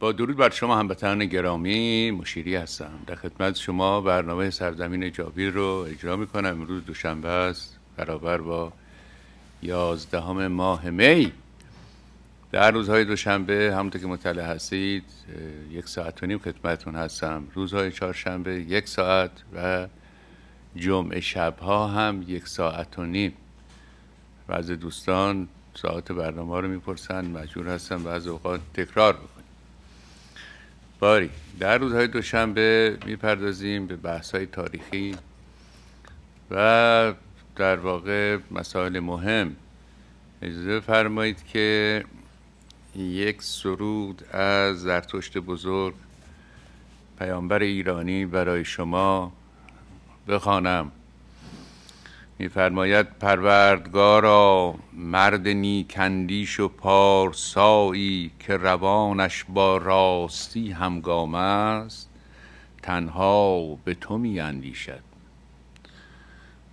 با درود بر شما هموطنان گرامی مشیری هستم در خدمت شما برنامه سرزمین جابیر رو اجرا میکنم امروز دوشنبه است برابر با یازدهم ماه می در روزهای دوشنبه همونطور که مطلع هستید یک ساعت و نیم خدمتتون هستم روزهای چهارشنبه یک ساعت و جمعه شبها هم یک ساعت و نیم بعض دوستان ساعت برنامه رو میپرسن مجبور هستم بعض اوقات تکرار بکنم باری در روزهای دوشنبه میپردازیم به بحثهای تاریخی و در واقع مسائل مهم اجازه فرمایید که یک سرود از زرتشت بزرگ پیامبر ایرانی برای شما بخوانم میفرماید پروردگارا مرد نیکندیش و پارسایی که روانش با راستی همگام است تنها به تو می اندیشد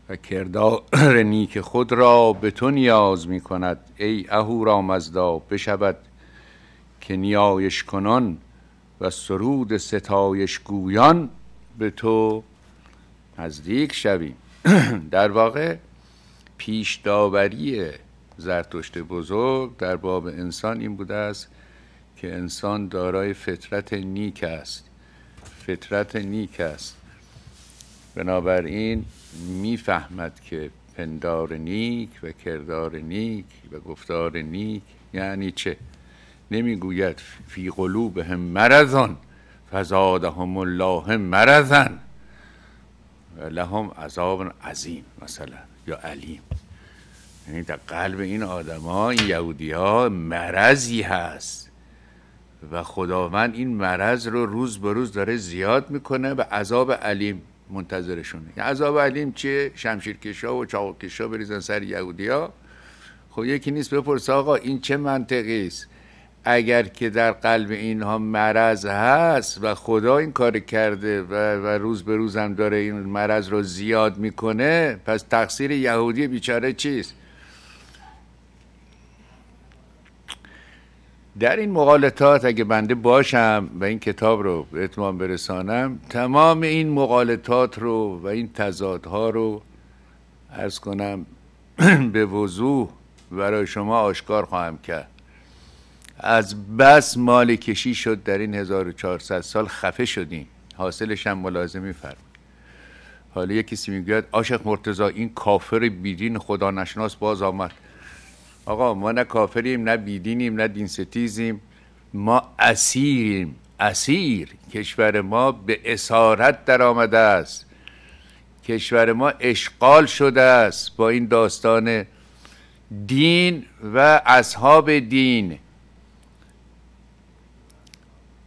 و کردار نیک خود را به تو نیاز می کند ای اهورامزدا بشود که نیایش کنان و سرود ستایش گویان به تو نزدیک شویم در واقع پیش داوری زرتشت بزرگ در باب انسان این بوده است که انسان دارای فطرت نیک است فطرت نیک است بنابراین میفهمد که پندار نیک و کردار نیک و گفتار نیک یعنی چه نمیگوید فی قلوبهم مرضان فزادهم الله مرزن لهم عذاب عظیم مثلا یا علیم یعنی در قلب این آدما این یهودی ها مرضی هست و خداوند این مرض رو روز به روز داره زیاد میکنه و عذاب علیم منتظرشونه یعنی عذاب علیم چیه شمشیرکشا و چاقوکشا بریزن سر یهودی ها خب یکی نیست بپرس آقا این چه منطقی است اگر که در قلب اینها مرض هست و خدا این کار کرده و, و روز به روز هم داره این مرض رو زیاد میکنه پس تقصیر یهودی بیچاره چیست در این مقالطات اگه بنده باشم و این کتاب رو به اتمام برسانم تمام این مقالطات رو و این تضادها رو ارز کنم به وضوح برای شما آشکار خواهم کرد از بس مال کشی شد در این 1400 سال خفه شدیم حاصلش هم ملازمی فرم حالا یکی کسی میگوید عاشق مرتزا این کافر بیدین خدا نشناس باز آمد آقا ما نه کافریم نه بیدینیم نه دینستیزیم ما اسیریم اسیر کشور ما به اسارت در آمده است کشور ما اشغال شده است با این داستان دین و اصحاب دین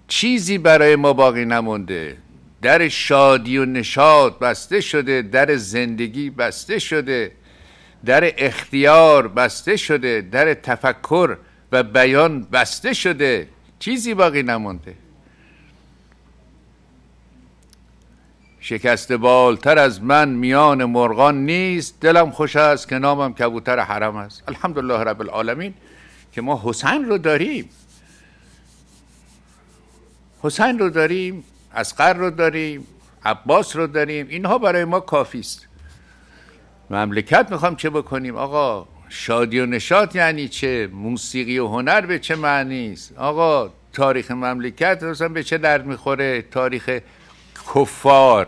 چیزی برای ما باقی نمونده در شادی و نشاد بسته شده در زندگی بسته شده در اختیار بسته شده در تفکر و بیان بسته شده چیزی باقی نمونده شکست بالتر از من میان مرغان نیست دلم خوش است که نامم کبوتر حرم است الحمدلله رب العالمین که ما حسین رو داریم حسین رو داریم اسقر رو داریم عباس رو داریم اینها برای ما کافی است مملکت میخوام چه بکنیم آقا شادی و نشاط یعنی چه موسیقی و هنر به چه معنی است آقا تاریخ مملکت اصلا به چه درد میخوره تاریخ کفار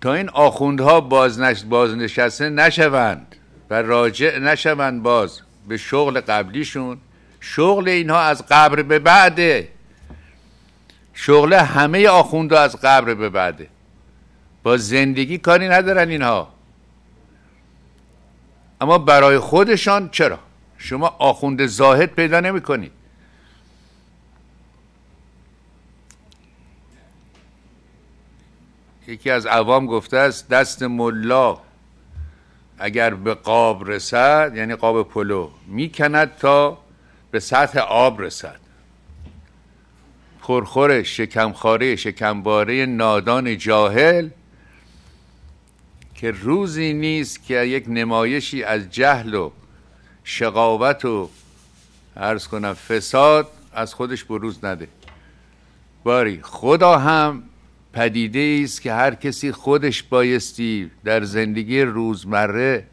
تا این آخوندها بازنش... بازنشسته نشوند و راجع نشوند باز به شغل قبلیشون شغل اینها از قبر به بعده شغل همه آخونده از قبر به بعده با زندگی کاری ندارن اینها اما برای خودشان چرا شما آخوند زاهد پیدا نمی یکی از عوام گفته است دست ملا اگر به قاب رسد یعنی قاب پلو میکند تا به سطح آب رسد پرخور شکمخاره شکمباره نادان جاهل که روزی نیست که یک نمایشی از جهل و شقاوت و عرض کنم فساد از خودش بروز نده باری خدا هم پدیده ای است که هر کسی خودش بایستی در زندگی روزمره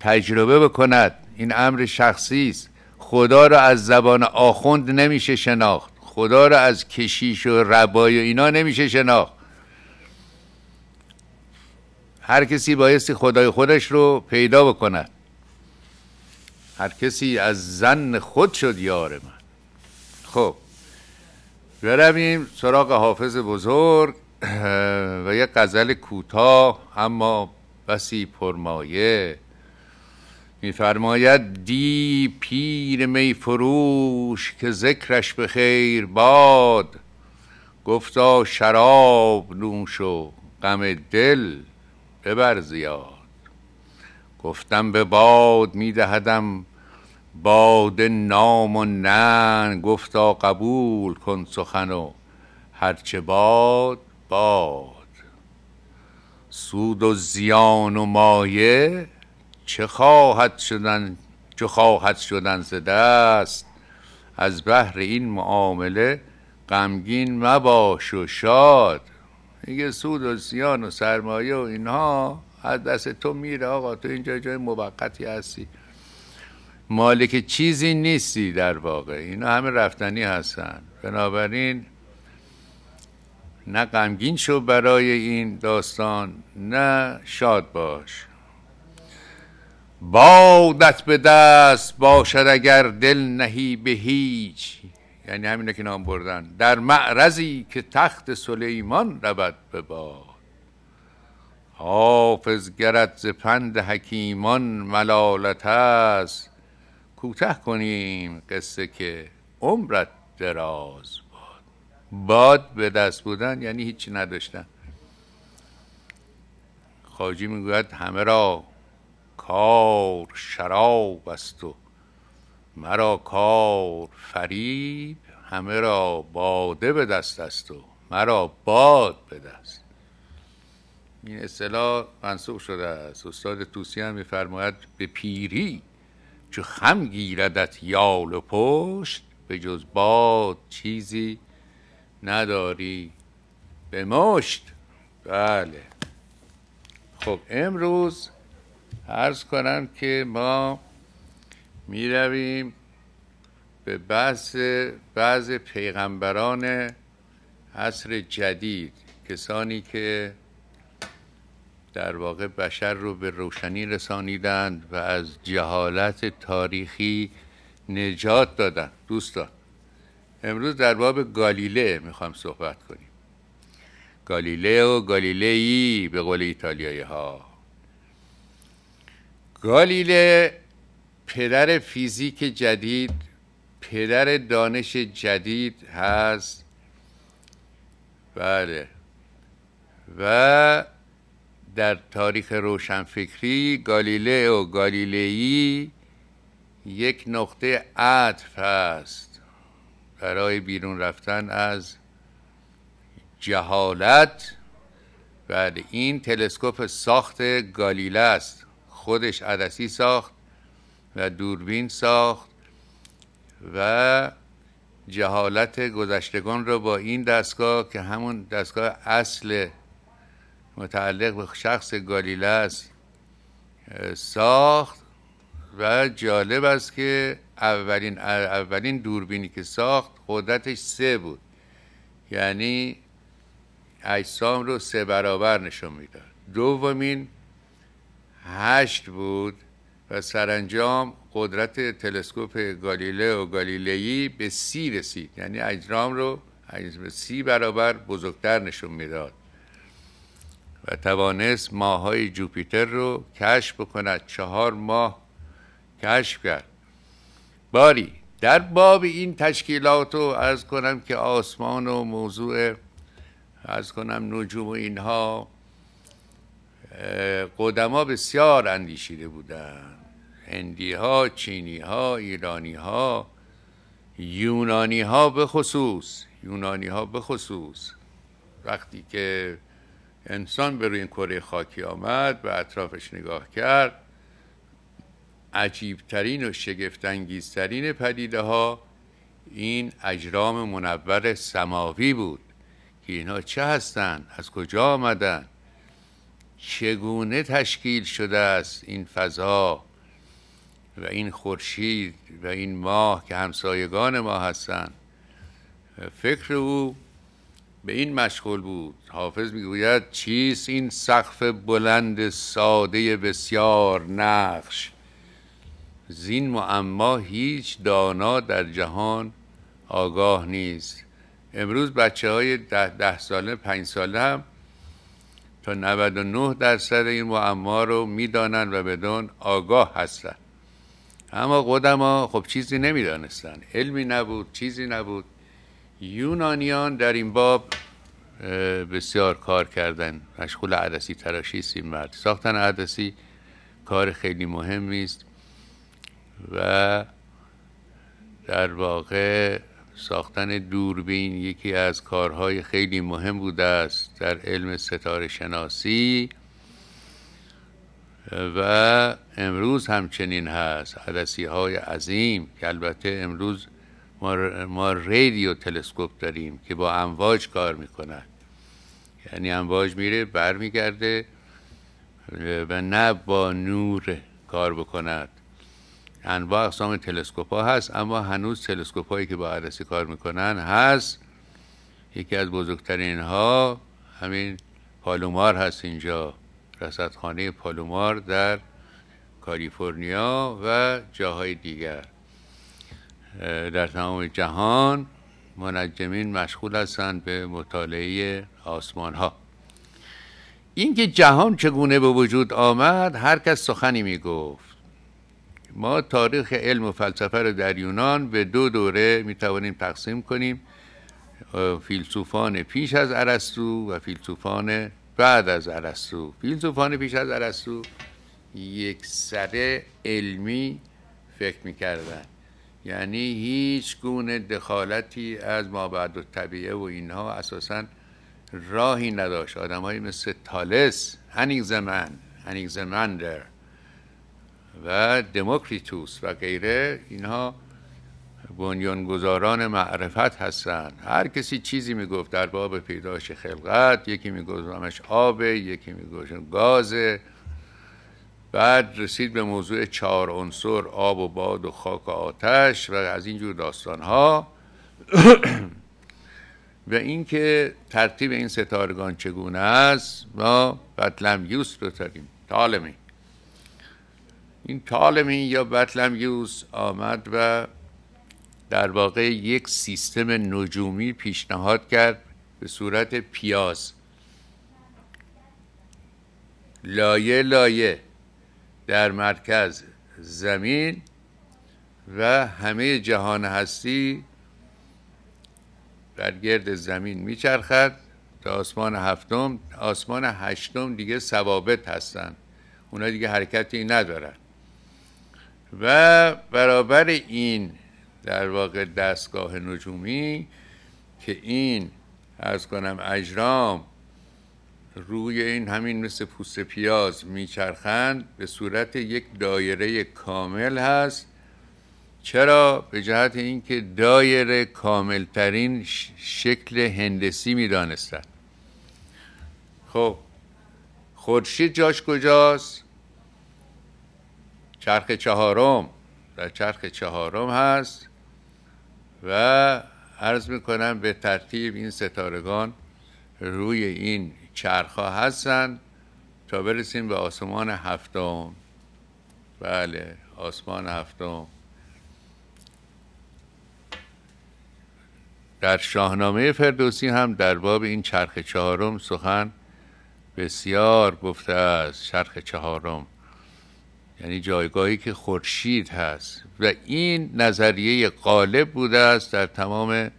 تجربه بکند این امر شخصی است خدا را از زبان آخوند نمیشه شناخت خدا را از کشیش و ربای و اینا نمیشه شناخت هر کسی بایستی خدای خودش رو پیدا بکند هر کسی از زن خود شد یار من خب برویم سراغ حافظ بزرگ و یه غزل کوتاه اما بسی پرمایه میفرماید دی پیر می فروش که ذکرش به خیر باد گفتا شراب نوش و غم دل ببر زیاد گفتم به باد میدهدم باد نام و نن گفتا قبول کن سخن و هرچه باد سود و زیان و مایه چه خواهد شدن چه خواهد شدن ز دست از بحر این معامله غمگین مباش و شاد میگه سود و زیان و سرمایه و اینها از دست تو میره آقا تو اینجا جای موقتی هستی مالک چیزی نیستی در واقع اینا همه رفتنی هستن بنابراین نه غمگین شو برای این داستان نه شاد باش بادت به دست باشد اگر دل نهی به هیچ یعنی همینه که نام بردن در معرضی که تخت سلیمان رود به باد حافظ گرت ز پند حکیمان ملالت است کوته کنیم قصه که عمرت دراز باد به دست بودن یعنی هیچی نداشتن خاجی میگوید همه را کار شراب است و مرا کار فریب همه را باده به دست است و مرا باد به دست این اصطلاح منصوب شده است استاد توسی هم میفرماید به پیری چو خم گیردت یال و پشت به جز باد چیزی نداری به مشت بله خب امروز عرض کنم که ما می رویم به بحث بعض پیغمبران عصر جدید کسانی که در واقع بشر رو به روشنی رسانیدند و از جهالت تاریخی نجات دادند دوستان امروز در باب گالیله میخوام صحبت کنیم گالیله و گالیلهی به قول ایتالیایی ها گالیله پدر فیزیک جدید پدر دانش جدید هست بله و در تاریخ روشنفکری گالیله و گالیلهی یک نقطه عطف هست برای بیرون رفتن از جهالت و این تلسکوپ ساخت گالیله است خودش عدسی ساخت و دوربین ساخت و جهالت گذشتگان را با این دستگاه که همون دستگاه اصل متعلق به شخص گالیله است ساخت و جالب است که اولین اولین دوربینی که ساخت قدرتش سه بود یعنی اجسام رو سه برابر نشون میداد دومین هشت بود و سرانجام قدرت تلسکوپ گالیله و گالیلهی به سی رسید یعنی اجرام رو به سی برابر بزرگتر نشون میداد و توانست ماه های جوپیتر رو کشف بکند چهار ماه کشف کرد باری در باب این تشکیلات رو ارز کنم که آسمان و موضوع ارز کنم نجوم و اینها قدما بسیار اندیشیده بودند هندی ها چینی ها ایرانی ها یونانی ها به خصوص یونانی ها به خصوص وقتی که انسان به روی این کره خاکی آمد و اطرافش نگاه کرد عجیبترین و شگفتانگیزترین پدیده ها این اجرام منور سماوی بود که اینا چه هستند از کجا آمدن چگونه تشکیل شده است این فضا و این خورشید و این ماه که همسایگان ما هستند فکر او به این مشغول بود حافظ میگوید چیست این سقف بلند ساده بسیار نقش زین معما هیچ دانا در جهان آگاه نیست امروز بچه های ده, ساله پنج ساله هم تا 99 درصد این معما رو میدانند و بدون آگاه هستند اما قدما خب چیزی نمیدانستند علمی نبود چیزی نبود یونانیان در این باب بسیار کار کردن مشغول عدسی تراشی این مرد ساختن عدسی کار خیلی مهمی است و در واقع ساختن دوربین یکی از کارهای خیلی مهم بوده است در علم ستاره شناسی و امروز همچنین هست عدسی های عظیم که البته امروز ما, ما رادیو تلسکوپ داریم که با امواج کار میکنن یعنی امواج میره برمیگرده و نه با نور کار بکند انواع اقسام تلسکوپ ها هست اما هنوز تلسکوپ هایی که با عدسی کار میکنن هست یکی از بزرگترین ها همین پالومار هست اینجا رصدخانه پالومار در کالیفرنیا و جاهای دیگر در تمام جهان منجمین مشغول هستند به مطالعه آسمان ها اینکه جهان چگونه به وجود آمد هر کس سخنی میگفت ما تاریخ علم و فلسفه رو در یونان به دو دوره میتوانیم تقسیم کنیم فیلسوفان پیش از ارسطو و فیلسوفان بعد از ارسطو فیلسوفان پیش از ارسطو یک سره علمی فکر میکردن یعنی هیچ گونه دخالتی از مابعد و طبیعه و اینها اساسا راهی نداشت آدمایی مثل تالس هنیگ زمن و دموکریتوس و غیره اینها گذاران معرفت هستند هر کسی چیزی میگفت در باب پیدایش خلقت یکی میگفت همش آب یکی میگفت گاز بعد رسید به موضوع چهار عنصر آب و باد و خاک و آتش و از اینجور داستان ها و اینکه ترتیب این ستارگان چگونه است ما بطلمیوس رو داریم طالمی این تالمی یا بطلمیوس آمد و در واقع یک سیستم نجومی پیشنهاد کرد به صورت پیاز لایه لایه در مرکز زمین و همه جهان هستی در گرد زمین میچرخد تا آسمان هفتم آسمان هشتم دیگه ثوابت هستند اونا دیگه حرکتی ندارند. و برابر این در واقع دستگاه نجومی که این از کنم اجرام روی این همین مثل پوست پیاز میچرخند به صورت یک دایره کامل هست چرا به جهت اینکه دایره کاملترین شکل هندسی میدانستند خب خورشید جاش کجاست چرخ چهارم در چرخ چهارم هست و عرض میکنم به ترتیب این ستارگان روی این چرخ ها هستند تا برسیم به آسمان هفتم بله آسمان هفتم در شاهنامه فردوسی هم در باب این چرخ چهارم سخن بسیار گفته است چرخ چهارم یعنی جایگاهی که خورشید هست و این نظریه غالب بوده است در تمام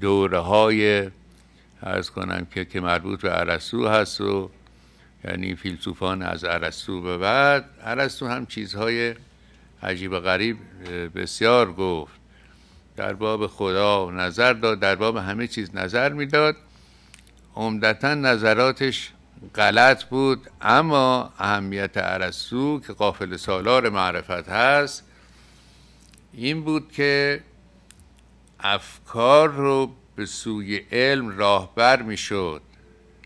دوره های ارز کنم که, که مربوط به عرسو هست و یعنی فیلسوفان از عرسو به بعد عرسو هم چیزهای عجیب و غریب بسیار گفت در باب خدا نظر داد در باب همه چیز نظر میداد عمدتا نظراتش غلط بود اما اهمیت عرستو که قافل سالار معرفت هست این بود که افکار رو به سوی علم راهبر میشد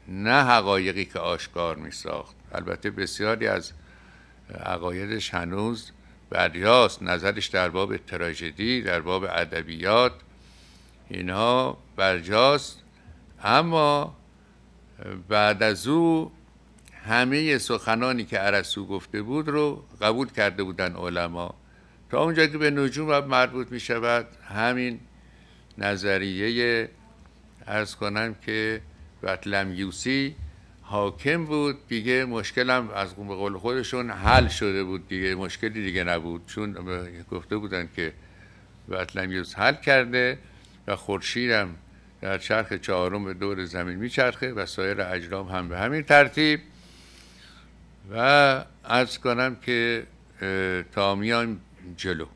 نه حقایقی که آشکار می ساخت البته بسیاری از عقایدش هنوز بریاست نظرش در باب تراژدی در باب ادبیات اینها برجاست اما بعد از او همه سخنانی که عرسو گفته بود رو قبول کرده بودن علما تا اونجا که به نجوم مربوط می شود همین نظریه ارز کنم که یوسی حاکم بود دیگه مشکلم از به قول خودشون حل شده بود دیگه مشکلی دیگه نبود چون گفته بودن که یوس حل کرده و خورشیدم در چرخ چهارم به دور زمین میچرخه و سایر اجرام هم به همین ترتیب و از کنم که تا جلو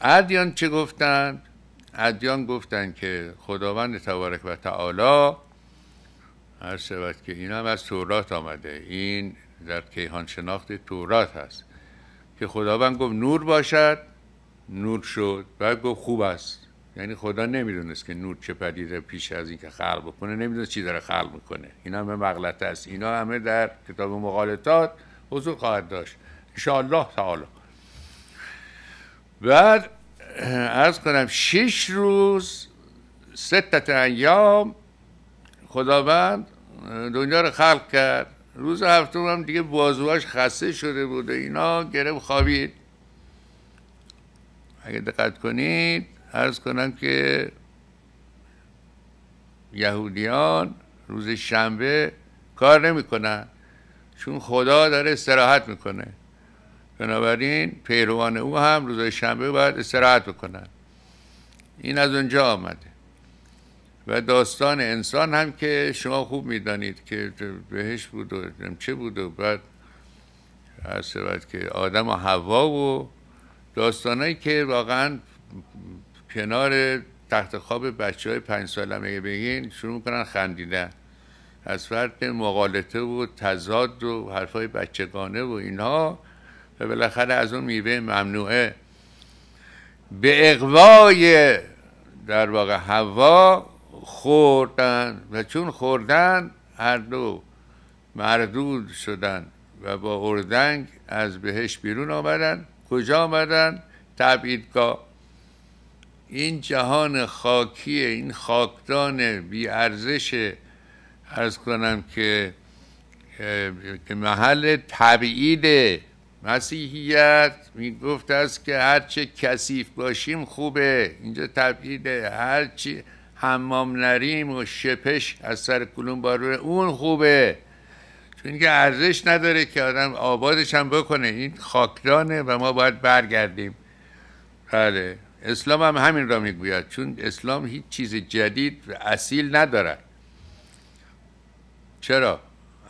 ادیان چه گفتند؟ ادیان گفتند که خداوند تبارک و تعالی هر شود که این هم از تورات آمده این در کیهان شناخت تورات هست که خداوند گفت نور باشد نور شد و گفت خوب است یعنی خدا نمیدونست که نور چه پدیده پیش از اینکه خلق بکنه نمیدونست چی داره خلق میکنه اینا همه مغلطه است اینا همه در کتاب مغالطات حضور خواهد داشت انشاءالله تعالی بعد ارز کنم شش روز ستت ایام خداوند دنیا رو خلق کرد روز هفتم هم دیگه بازواش خسته شده بود و اینا گرفت خوابید اگه دقت کنید ارز کنم که یهودیان روز شنبه کار نمیکنن چون خدا داره استراحت میکنه بنابراین پیروان او هم روز شنبه باید استراحت بکنن این از اونجا آمده و داستان انسان هم که شما خوب میدانید که بهش بود و چه بود و بعد از که آدم و هوا و داستانهایی که واقعا کنار تخت خواب بچه های پنج سالمه بگین شروع میکنن خندیدن از فرد مقالطه و تضاد و حرفای بچگانه و اینها و بالاخره از اون میوه ممنوعه به اقوای در واقع هوا خوردن و چون خوردن هر دو مردود شدن و با اردنگ از بهش بیرون آمدن کجا آمدن تبعیدگاه این جهان خاکی این خاکدان ارزش ارز کنم که محل تبعید مسیحیت میگفت است که هرچه کثیف باشیم خوبه اینجا تبعیده هرچی حمام نریم و شپش از سر کلون اون خوبه چون که ارزش نداره که آدم آبادش هم بکنه این خاکدانه و ما باید برگردیم بله اسلام هم همین را میگوید چون اسلام هیچ چیز جدید و اصیل ندارد چرا؟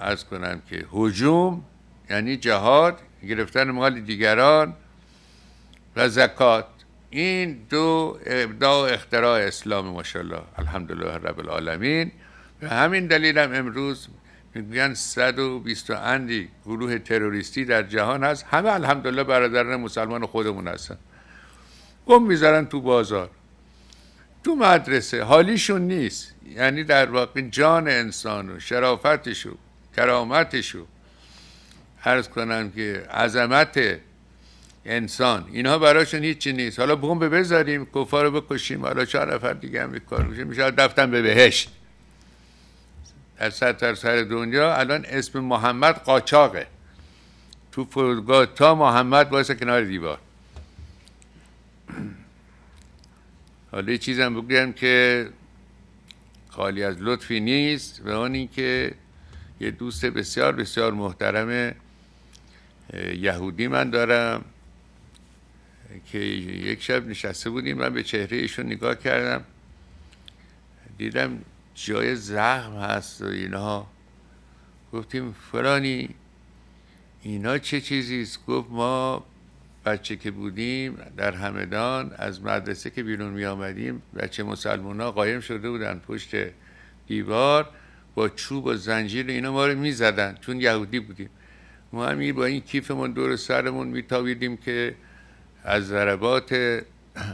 از کنم که حجوم یعنی جهاد گرفتن مال دیگران و زکات این دو ابداع و اختراع اسلام ماشاءالله الحمدلله رب العالمین و همین دلیل هم امروز میگن 120 اندی گروه تروریستی در جهان هست همه الحمدلله برادران مسلمان خودمون هستن گم میذارن تو بازار تو مدرسه حالیشون نیست یعنی در واقع جان انسانو شرافتشو کرامتشو کنم که عظمت انسان اینها براشون هیچی نیست حالا بمب بذاریم کفار رو بکشیم حالا چهار نفر دیگه هم کار میشه میشه دفتن به بهشت در سر سر دنیا الان اسم محمد قاچاقه تو فرودگاه تا محمد واسه کنار دیوار حالا یه چیزم بگویم که خالی از لطفی نیست و آن اینکه یه دوست بسیار بسیار محترم یهودی من دارم که یک شب نشسته بودیم من به چهره ایشون نگاه کردم دیدم جای زخم هست و اینها گفتیم فرانی اینا چه چیزی است گفت ما بچه که بودیم در همدان از مدرسه که بیرون می آمدیم بچه مسلمان ها قایم شده بودن پشت دیوار با چوب و زنجیر اینا ما رو می زدن چون یهودی بودیم ما هم با این کیفمون دور سرمون میتاویدیم که از ضربات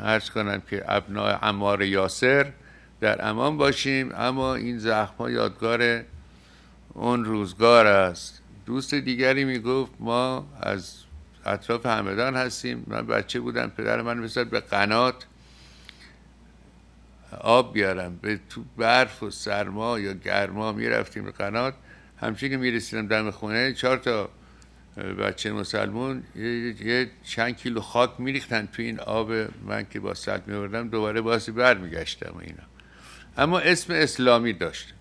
عرض کنم که ابنا عمار یاسر در امان باشیم اما این زخم ها یادگار اون روزگار است دوست دیگری می گفت ما از اطراف همدان هستیم من بچه بودم پدر من مثل به قنات آب بیارم به تو برف و سرما یا گرما میرفتیم به قنات همچنین که میرسیدم دم خونه چهار تا بچه مسلمون یه, چند کیلو خاک میریختن تو این آب من که با سد میوردم دوباره بازی بر میگشتم اینا اما اسم اسلامی داشت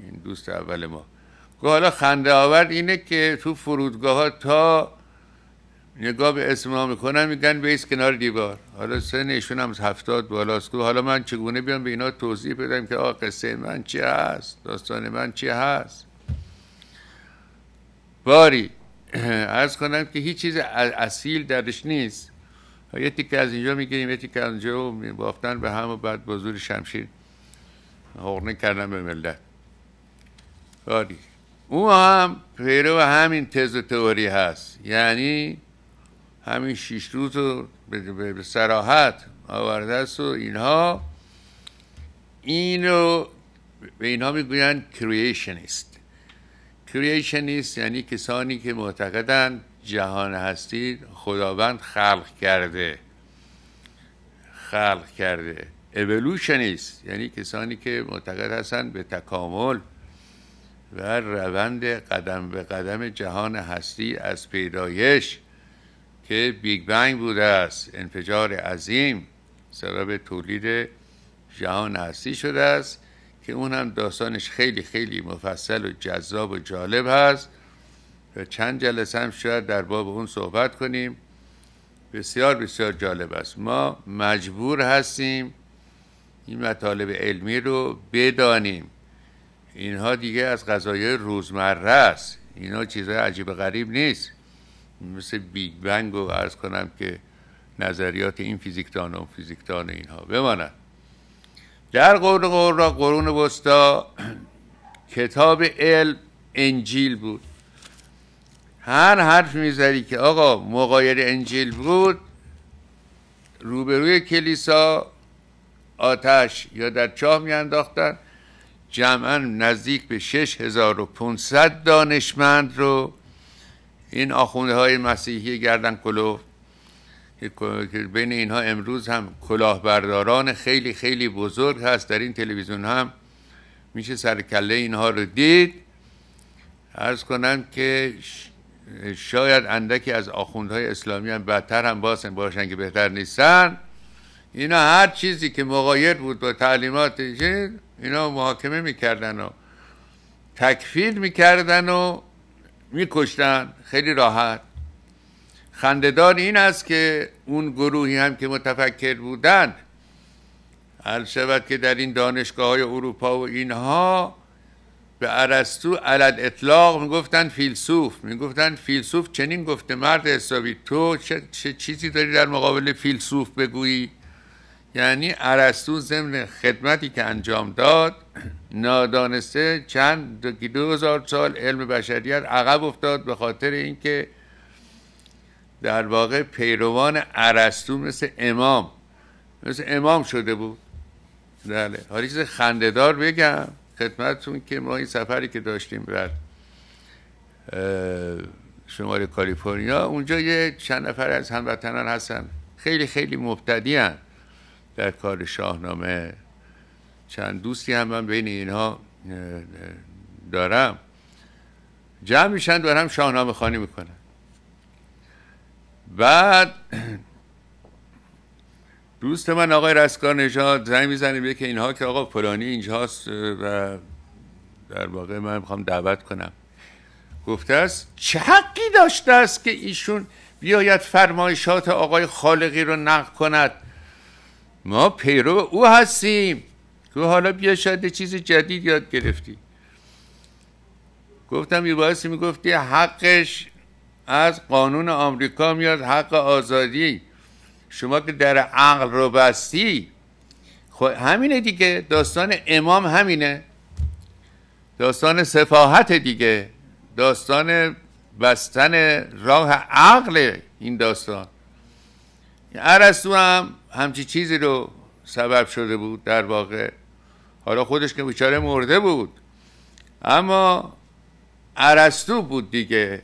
این دوست اول ما حالا خنده آورد اینه که تو فرودگاه ها تا نگاه به اسم ما میکنن میگن بیس کنار دیوار حالا سن ایشون هم هفتاد بالاست حالا من چگونه بیام به اینا توضیح بدم که آقا قصه من چی هست داستان من چی هست باری ارز کنم که هیچ چیز اصیل درش نیست یه تیکه از اینجا میگیریم یه تیکه از اونجا بافتن به هم و بعد بزرگ شمشیر حقنه کردن به ملت باری او هم پیرو همین تز و تئوری هست یعنی همین شیش روز رو به سراحت آورده است و اینها اینو به اینها میگویند کریشنیست کریشنیست یعنی کسانی که معتقدند جهان هستی خداوند خلق کرده خلق کرده اولوشنیست یعنی کسانی که معتقد هستند به تکامل و روند قدم به قدم جهان هستی از پیدایش که بیگ بنگ بوده است انفجار عظیم سبب تولید جهان هستی شده است که اون هم داستانش خیلی خیلی مفصل و جذاب و جالب هست و چند جلسه هم شاید در باب اون صحبت کنیم بسیار بسیار جالب است ما مجبور هستیم این مطالب علمی رو بدانیم اینها دیگه از غذایای روزمره است اینا چیزهای عجیب غریب نیست مثل بیگ بنگ رو عرض کنم که نظریات این فیزیکدان و فیزیکدان اینها بماند در قرون قرون قرون وسطا کتاب علم انجیل بود هر حرف میزدی که آقا مقایر انجیل بود روبروی کلیسا آتش یا در چاه میانداختن جمعا نزدیک به 6500 دانشمند رو این آخونده های مسیحی گردن کلوف که بین اینها امروز هم کلاهبرداران خیلی خیلی بزرگ هست در این تلویزیون هم میشه سرکله اینها رو دید ارز کنم که شاید اندکی از آخوندهای اسلامی هم بدتر هم باسن باشن که بهتر نیستن اینا هر چیزی که مقایر بود با تعلیمات اینا محاکمه میکردن و تکفیر میکردن و میکشتن خیلی راحت خندهدار این است که اون گروهی هم که متفکر بودند هر شود که در این دانشگاه های اروپا و اینها به ارسطو علد اطلاق میگفتن فیلسوف میگفتن فیلسوف چنین گفته مرد حسابی تو چه, چه چیزی داری در مقابل فیلسوف بگویی یعنی عرستو ضمن خدمتی که انجام داد نادانسته چند دو هزار سال علم بشریت عقب افتاد به خاطر اینکه در واقع پیروان عرستو مثل امام مثل امام شده بود بله حالی چیز خندهدار بگم خدمتتون که ما این سفری که داشتیم بر شمال کالیفرنیا اونجا یه چند نفر از هموطنان هستن خیلی خیلی مبتدی هستن در کار شاهنامه چند دوستی هم من بین اینها دارم جمع میشن دور شاهنامه خانی میکنن بعد دوست من آقای رسکار نژاد زنگ میزنه میگه که اینها که آقا فلانی اینجاست و در واقع من میخوام دعوت کنم گفته است چه حقی داشته است که ایشون بیاید فرمایشات آقای خالقی رو نقل کند ما پیرو او هستیم که حالا بیا شاید چیز جدید یاد گرفتی گفتم یه باعثی میگفتی حقش از قانون آمریکا میاد حق آزادی شما که در عقل رو بستی خب همینه دیگه داستان امام همینه داستان صفاحت دیگه داستان بستن راه عقل این داستان عرستو هم همچی چیزی رو سبب شده بود در واقع حالا خودش که بیچاره مرده بود اما عرستو بود دیگه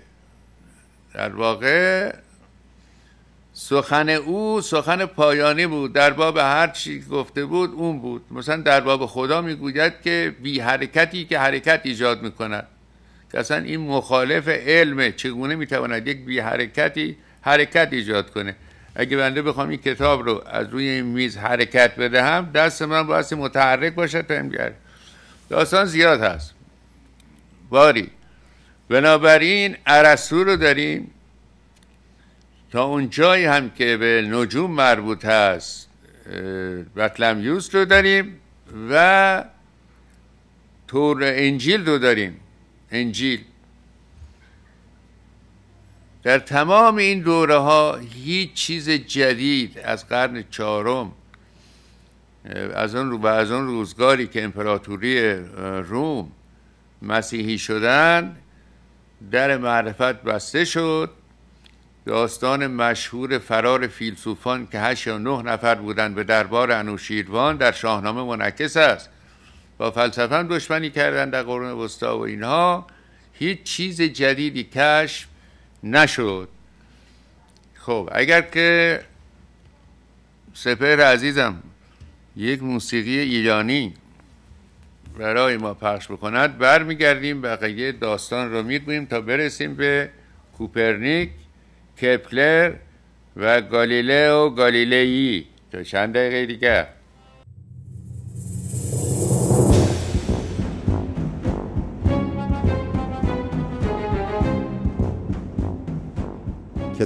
در واقع سخن او سخن پایانی بود در باب هر چی گفته بود اون بود مثلا در باب خدا میگوید که بی حرکتی که حرکت ایجاد میکند که اصلا این مخالف علمه چگونه میتواند یک بی حرکتی حرکت ایجاد کنه اگه بنده بخوام این کتاب رو از روی این میز حرکت بدهم دست من باید متحرک باشه تا داستان زیاد هست باری بنابراین عرسو رو داریم تا اون جایی هم که به نجوم مربوط هست یوز رو داریم و تور انجیل رو داریم انجیل در تمام این دوره ها هیچ چیز جدید از قرن چهارم از اون رو از اون روزگاری که امپراتوری روم مسیحی شدن در معرفت بسته شد داستان مشهور فرار فیلسوفان که هشت یا نه نفر بودند به دربار انوشیروان در شاهنامه منعکس است با فلسفه دشمنی کردند در قرون وسطا و اینها هیچ چیز جدیدی کشف نشد خب اگر که سپر عزیزم یک موسیقی ایرانی برای ما پخش بکند برمیگردیم بقیه داستان رو میگوییم تا برسیم به کوپرنیک کپلر و گالیله و گالیلهی تا چند دقیقه دیگر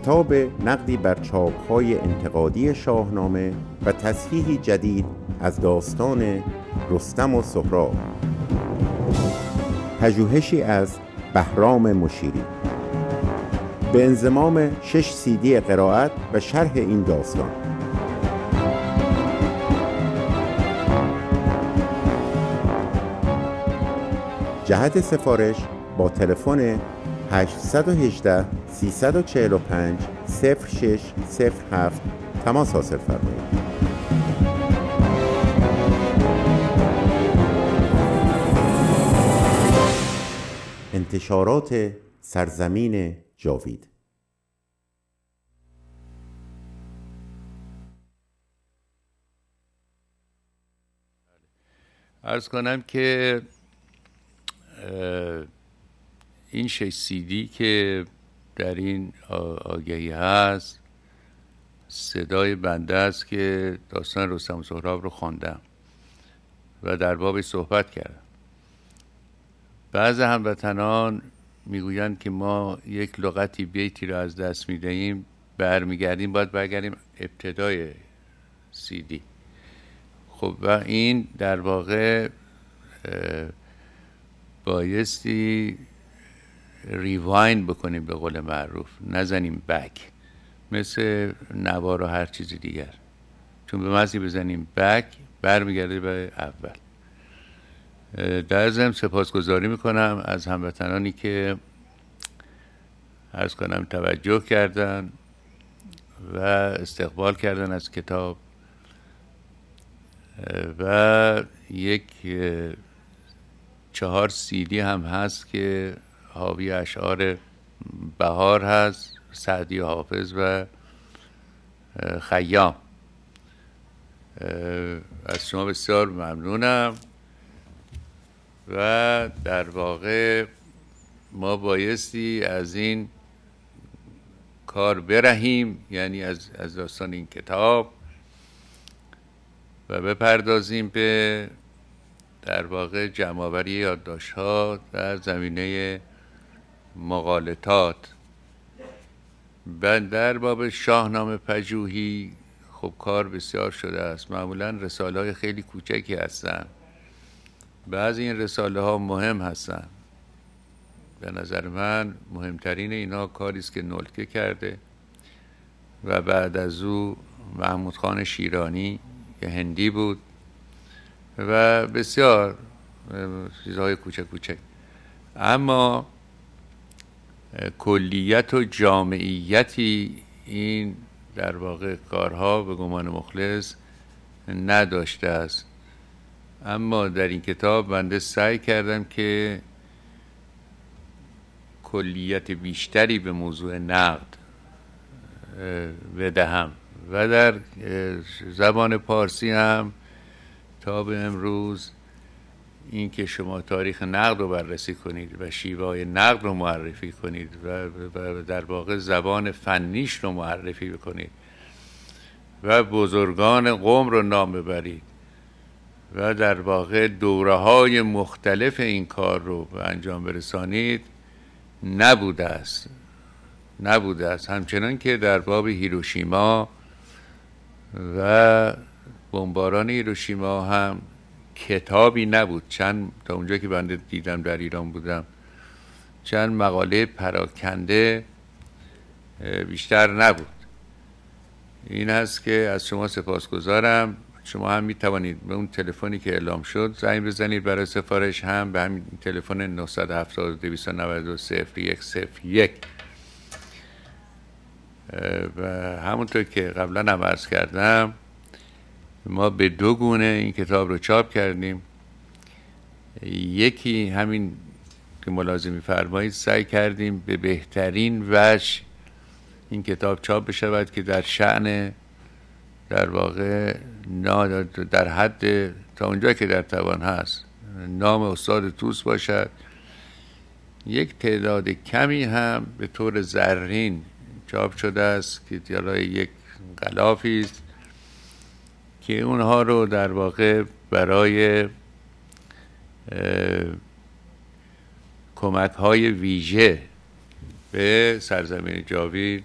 کتاب نقدی بر چاپهای انتقادی شاهنامه و تصحیحی جدید از داستان رستم و سهراب پژوهشی از بهرام مشیری به انزمام شش سیدی قرائت و شرح این داستان جهت سفارش با تلفن 818 345 0607 تماس حاصل فرمایید. انتشارات سرزمین جاوید ارز کنم که این شش سیدی که در این آگهی هست صدای بنده است که داستان رستم و سهراب رو خواندم و در باب صحبت کردم بعض هموطنان میگویند که ما یک لغتی بیتی رو از دست میدهیم برمیگردیم باید برگردیم ابتدای سیدی خب و این در واقع بایستی ریواین بکنیم به قول معروف نزنیم بک مثل نوار و هر چیز دیگر چون به مزی بزنیم بک برمیگرده به اول در ضمن سپاسگزاری میکنم از هموطنانی که از کنم توجه کردن و استقبال کردن از کتاب و یک چهار سیدی هم هست که حاوی اشعار بهار هست سعدی حافظ و خیام از شما بسیار ممنونم و در واقع ما بایستی از این کار برهیم یعنی از, از داستان این کتاب و بپردازیم به در واقع جمعآوری ها در زمینه مغالطات و در باب شاهنامه پژوهی خب کار بسیار شده است معمولا رساله های خیلی کوچکی هستن بعضی این رساله ها مهم هستن به نظر من مهمترین اینا کاری است که نلکه کرده و بعد از او محمود خان شیرانی که هندی بود و بسیار چیزهای کوچک کوچک اما کلیت و جامعیتی این در واقع کارها به گمان مخلص نداشته است اما در این کتاب بنده سعی کردم که کلیت بیشتری به موضوع نقد بدهم و در زبان پارسی هم تا به امروز اینکه شما تاریخ نقد رو بررسی کنید و شیوه نقد رو معرفی کنید و در واقع زبان فنیش رو معرفی بکنید و بزرگان قوم رو نام ببرید و در واقع دوره های مختلف این کار رو به انجام برسانید نبوده است نبوده است همچنان که در باب هیروشیما و بمباران هیروشیما هم کتابی نبود چند تا اونجا که بنده دیدم در ایران بودم چند مقاله پراکنده بیشتر نبود این هست که از شما گذارم شما هم می توانید به اون تلفنی که اعلام شد زنگ بزنید برای سفارش هم به همین تلفن 970 292 و همونطور که قبلا هم عرض کردم ما به دو گونه این کتاب رو چاپ کردیم یکی همین که ملازم میفرمایید سعی کردیم به بهترین وجه این کتاب چاپ بشود که در شعن در واقع در حد تا اونجا که در توان هست نام استاد توس باشد یک تعداد کمی هم به طور زرین چاپ شده است که یک غلافی است که اونها رو در واقع برای کمک های ویژه به سرزمین جاوید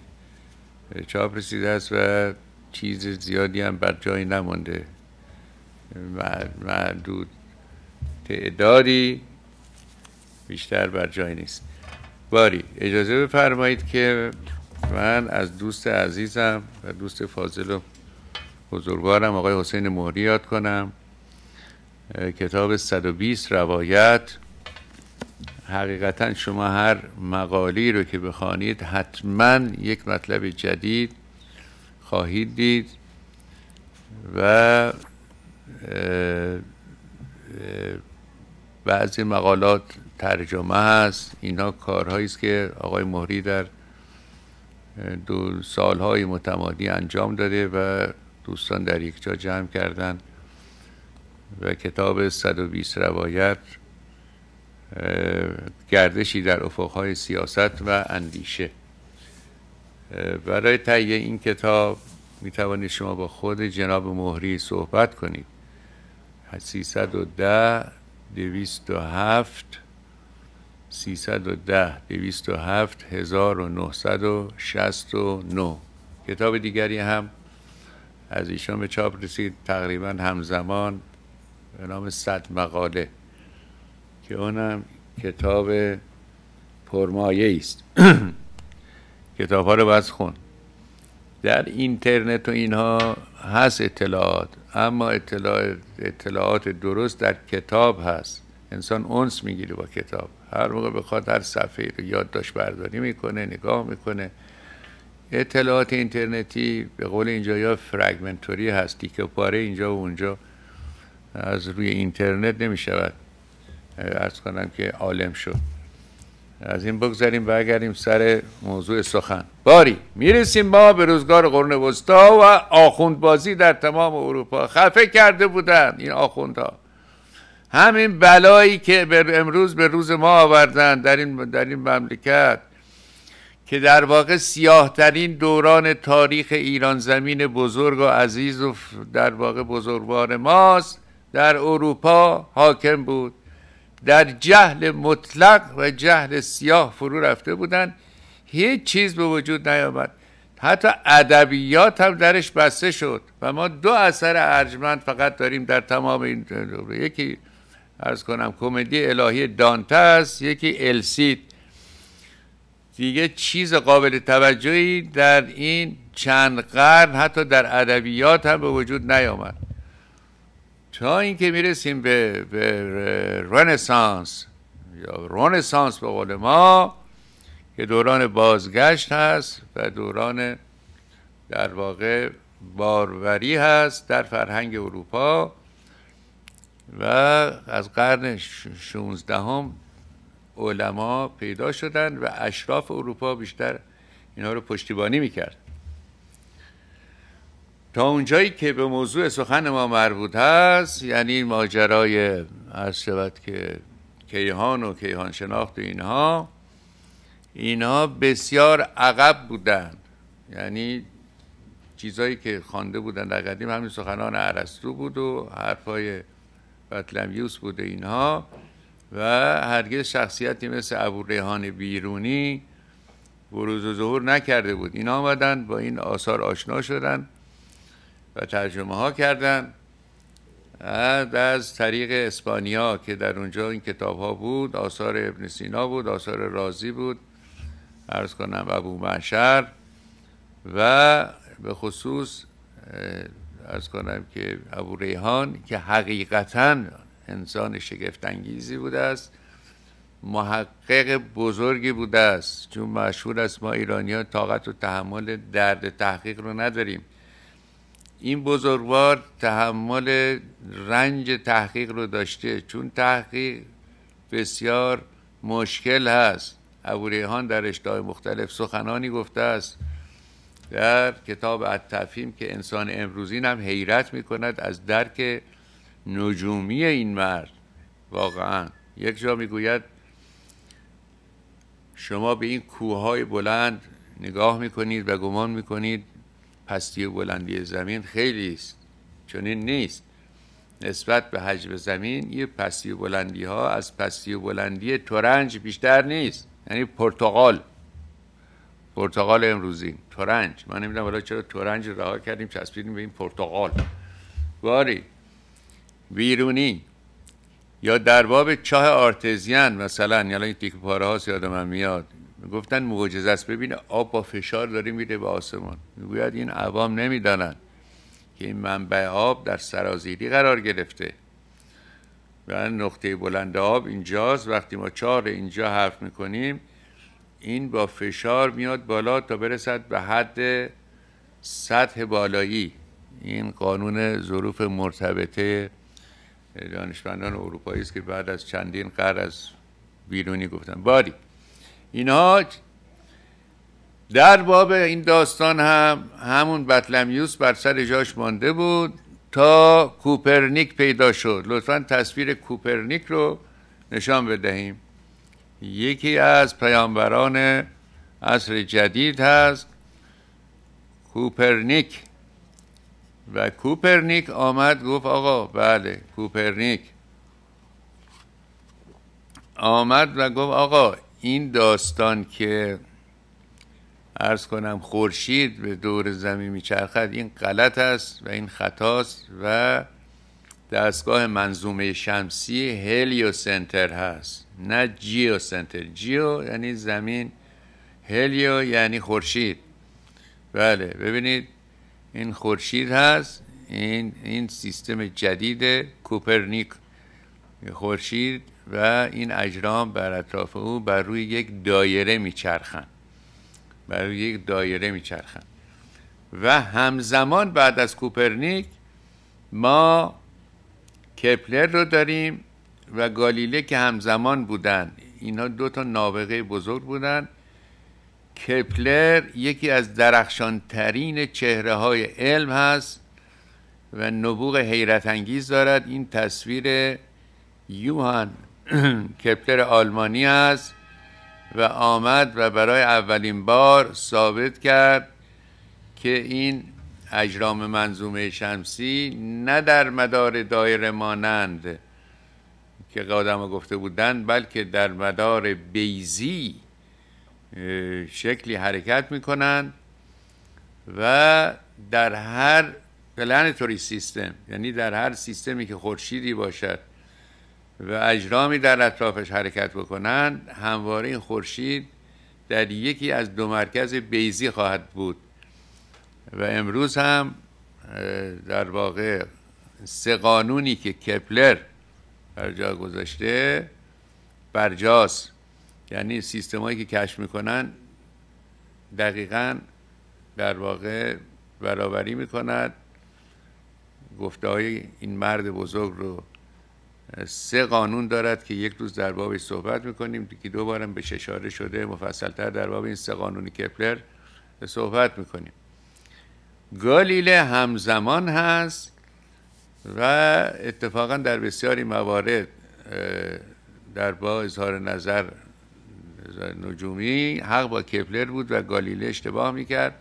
چاپ رسیده است و چیز زیادی هم بر جایی نمانده معدود تعدادی بیشتر بر جای نیست باری اجازه بفرمایید که من از دوست عزیزم و دوست و بزرگوارم آقای حسین مهری یاد کنم کتاب 120 روایت حقیقتا شما هر مقالی رو که بخوانید حتما یک مطلب جدید خواهید دید و بعضی مقالات ترجمه هست اینا کارهایی است که آقای مهری در دو سالهای متمادی انجام داده و دوستان در یک جا جمع کردن و کتاب 120 روایت گردشی در افقهای سیاست و اندیشه برای تهیه این کتاب می توانید شما با خود جناب مهری صحبت کنید 310 207 310 207 1969 کتاب دیگری هم از ایشان به چاپ رسید تقریبا همزمان به نام صد مقاله که اونم کتاب پرمایه است کتاب ها رو باید خون در اینترنت و اینها هست اطلاعات اما اطلاعات درست در کتاب هست انسان اونس میگیره با کتاب هر موقع بخواد هر صفحه رو یادداشت برداری میکنه نگاه میکنه اطلاعات اینترنتی به قول اینجا یا فرگمنتوری هستی که پاره اینجا و اونجا از روی اینترنت نمی شود ارز کنم که عالم شد از این بگذاریم برگردیم سر موضوع سخن باری میرسیم ما به روزگار قرن وسطا و آخوندبازی در تمام اروپا خفه کرده بودن این آخوندها همین بلایی که به امروز به روز ما آوردن در این, در این مملکت که در واقع سیاهترین دوران تاریخ ایران زمین بزرگ و عزیز و در واقع بزرگوار ماست در اروپا حاکم بود در جهل مطلق و جهل سیاه فرو رفته بودند هیچ چیز به وجود نیامد حتی ادبیات هم درش بسته شد و ما دو اثر ارجمند فقط داریم در تمام این دوره یکی ارز کنم کمدی الهی دانته است یکی السید دیگه چیز قابل توجهی در این چند قرن حتی در ادبیات هم به وجود نیامد تا اینکه میرسیم به, به رنسانس یا رنسانس به قول ما که دوران بازگشت هست و دوران در واقع باروری هست در فرهنگ اروپا و از قرن 16 هم علما پیدا شدند و اشراف اروپا بیشتر اینا رو پشتیبانی میکرد تا اونجایی که به موضوع سخن ما مربوط هست یعنی ماجرای عرض شود که کیهان و کیهان شناخت و اینها اینها بسیار عقب بودند یعنی چیزایی که خوانده بودند در قدیم همین سخنان ارسطو بود و حرفای بطلمیوس بوده اینها و هرگز شخصیتی مثل ابو ریحان بیرونی بروز و ظهور نکرده بود اینا آمدن با این آثار آشنا شدن و ترجمه ها کردن از طریق اسپانیا که در اونجا این کتاب ها بود آثار ابن سینا بود آثار رازی بود ارز کنم ابو معشر و به خصوص ارز کنم که ابو ریحان که حقیقتا انسان شگفتانگیزی بوده است محقق بزرگی بوده است چون مشهور است ما ایرانیان طاقت و تحمل درد تحقیق رو نداریم این بزرگوار تحمل رنج تحقیق رو داشته چون تحقیق بسیار مشکل هست ریحان در اشتهای مختلف سخنانی گفته است در کتاب التفهیم که انسان امروزین هم حیرت می کند از درک نجومی این مرد واقعا یک جا میگوید شما به این کوههای بلند نگاه میکنید و گمان میکنید پستی و بلندی زمین خیلی است چون این نیست نسبت به حجم زمین یه پستی و بلندی ها از پستی و بلندی تورنج بیشتر نیست یعنی پرتغال پرتغال امروزی تورنج من نمیدونم حالا چرا تورنج رها کردیم چسبیدیم به این پرتغال باری ویرونی یا در باب چاه آرتزیان مثلا یعنی این تیک پاره هاست یاد من میاد گفتن معجزه است ببین آب با فشار داره میره به آسمان میگوید این عوام نمیدانند که این منبع آب در سرازیری قرار گرفته و نقطه بلند آب اینجاست وقتی ما چهار اینجا حرف میکنیم این با فشار میاد بالا تا برسد به حد سطح بالایی این قانون ظروف مرتبطه دانشمندان اروپایی است که بعد از چندین قرن از بیرونی گفتن باری اینها در باب این داستان هم همون بطلمیوس بر سر جاش مانده بود تا کوپرنیک پیدا شد لطفا تصویر کوپرنیک رو نشان بدهیم یکی از پیامبران عصر جدید هست کوپرنیک و کوپرنیک آمد گفت آقا بله کوپرنیک آمد و گفت آقا این داستان که ارز کنم خورشید به دور زمین میچرخد این غلط است و این خطاست و دستگاه منظومه شمسی هلیو سنتر هست نه جیو سنتر جیو یعنی زمین هلیو یعنی خورشید بله ببینید این خورشید هست این این سیستم جدید کوپرنیک خورشید و این اجرام بر اطراف او بر روی یک دایره میچرخند بر روی یک دایره میچرخند و همزمان بعد از کوپرنیک ما کپلر رو داریم و گالیله که همزمان بودند، اینا دو تا نابغه بزرگ بودن کپلر یکی از ترین چهره های علم هست و نبوغ حیرت انگیز دارد این تصویر یوهان کپلر آلمانی است و آمد و برای اولین بار ثابت کرد که این اجرام منظومه شمسی نه در مدار دایره مانند که قادم گفته بودند بلکه در مدار بیزی شکلی حرکت میکنن و در هر پلنتوری سیستم یعنی در هر سیستمی که خورشیدی باشد و اجرامی در اطرافش حرکت بکنند همواره این خورشید در یکی از دو مرکز بیزی خواهد بود و امروز هم در واقع سه قانونی که کپلر بر جا گذاشته برجاست یعنی هایی که کشف میکنن دقیقا در واقع برابری میکند گفته های این مرد بزرگ رو سه قانون دارد که یک روز در بابش صحبت میکنیم که دو بارم به ششاره شده مفصلتر در باب این سه قانون کپلر صحبت میکنیم گالیله همزمان هست و اتفاقا در بسیاری موارد در با اظهار نظر نجومی حق با کپلر بود و گالیله اشتباه میکرد